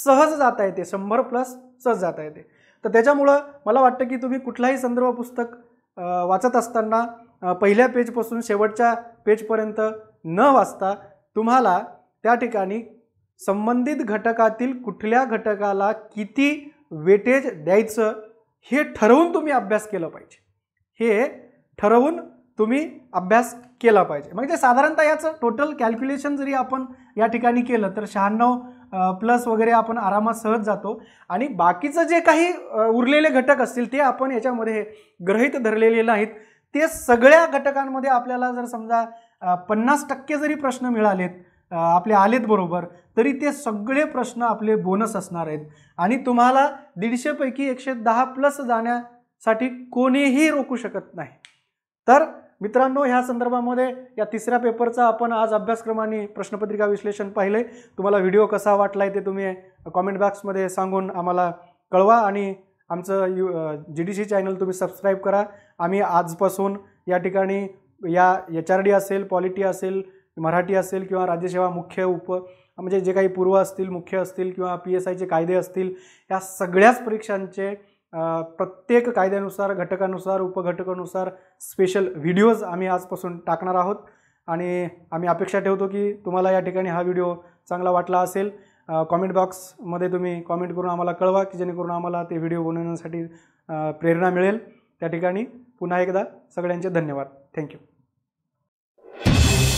सहज जाता येते शंभर प्लस सहज जाता येते तर त्याच्यामुळं मला वाटतं की तुम्ही कुठलाही संदर्भ पुस्तक वाचत असताना पहिल्या पेजपासून शेवटच्या पेजपर्यंत न वाचता तुम्हाला त्या ठिकाणी संबंधित घटकातील कुठल्या घटकाला किती वेटेज द्यायचं हे ठरवून तुम्ही अभ्यास केला पाहिजे हे ठरवून तुम्ही अभ्यास केला पाहिजे म्हणजे साधारणतः याचं टोटल कॅल्क्युलेशन जरी आपण या ठिकाणी केलं तर शहाण्णव प्लस वगैरे आपण आरामात सहज जातो आणि बाकीचं जे काही उरलेले घटक असतील ते आपण याच्यामध्ये ग्रहित धरलेले नाहीत ते सगळ्या घटकांमध्ये आपल्याला जर समजा पन्नास टक्के जरी प्रश्न मिळालेत आपले आलेत बरोबर तरी ते सगळे प्रश्न आपले बोनस असणार आहेत आणि तुम्हाला दीडशेपैकी एकशे दहा प्लस जाण्यासाठी कोणीही रोखू शकत नाही तर मित्रांनो ह्या संदर्भामध्ये या तिसऱ्या पेपरचा आपण आज अभ्यासक्रमाने प्रश्नपत्रिका विश्लेषण पाहिले तुम्हाला व्हिडिओ कसा वाटला आहे ते तुम्ही कॉमेंट बॉक्समध्ये सांगून आम्हाला कळवा आणि आमचं U G D C channel तुम्ही सबस्क्राईब करा आम्ही आजपासून या ठिकाणी या एच आर डी असेल पॉलिटी असेल मराठी असेल किंवा राज्यसेवा मुख्य उप म्हणजे जे काही पूर्व असतील मुख्य असतील किंवा पी एस आयचे कायदे असतील या सगळ्याच परीक्षांचे प्रत्येक कायद्यानुसार घटकानुसार उपघटकानुसार स्पेशल व्हिडिओज आम्ही आजपासून टाकणार आहोत आणि आम्ही अपेक्षा ठेवतो की तुम्हाला या ठिकाणी हा व्हिडिओ चांगला वाटला असेल कॉमेंट बॉक्समध्ये तुम्ही कॉमेंट करून आम्हाला कळवा की जेणेकरून आम्हाला ते व्हिडिओ बनवण्यासाठी प्रेरणा मिळेल त्या ठिकाणी पुन्हा एकदा सगळ्यांचे धन्यवाद थँक्यू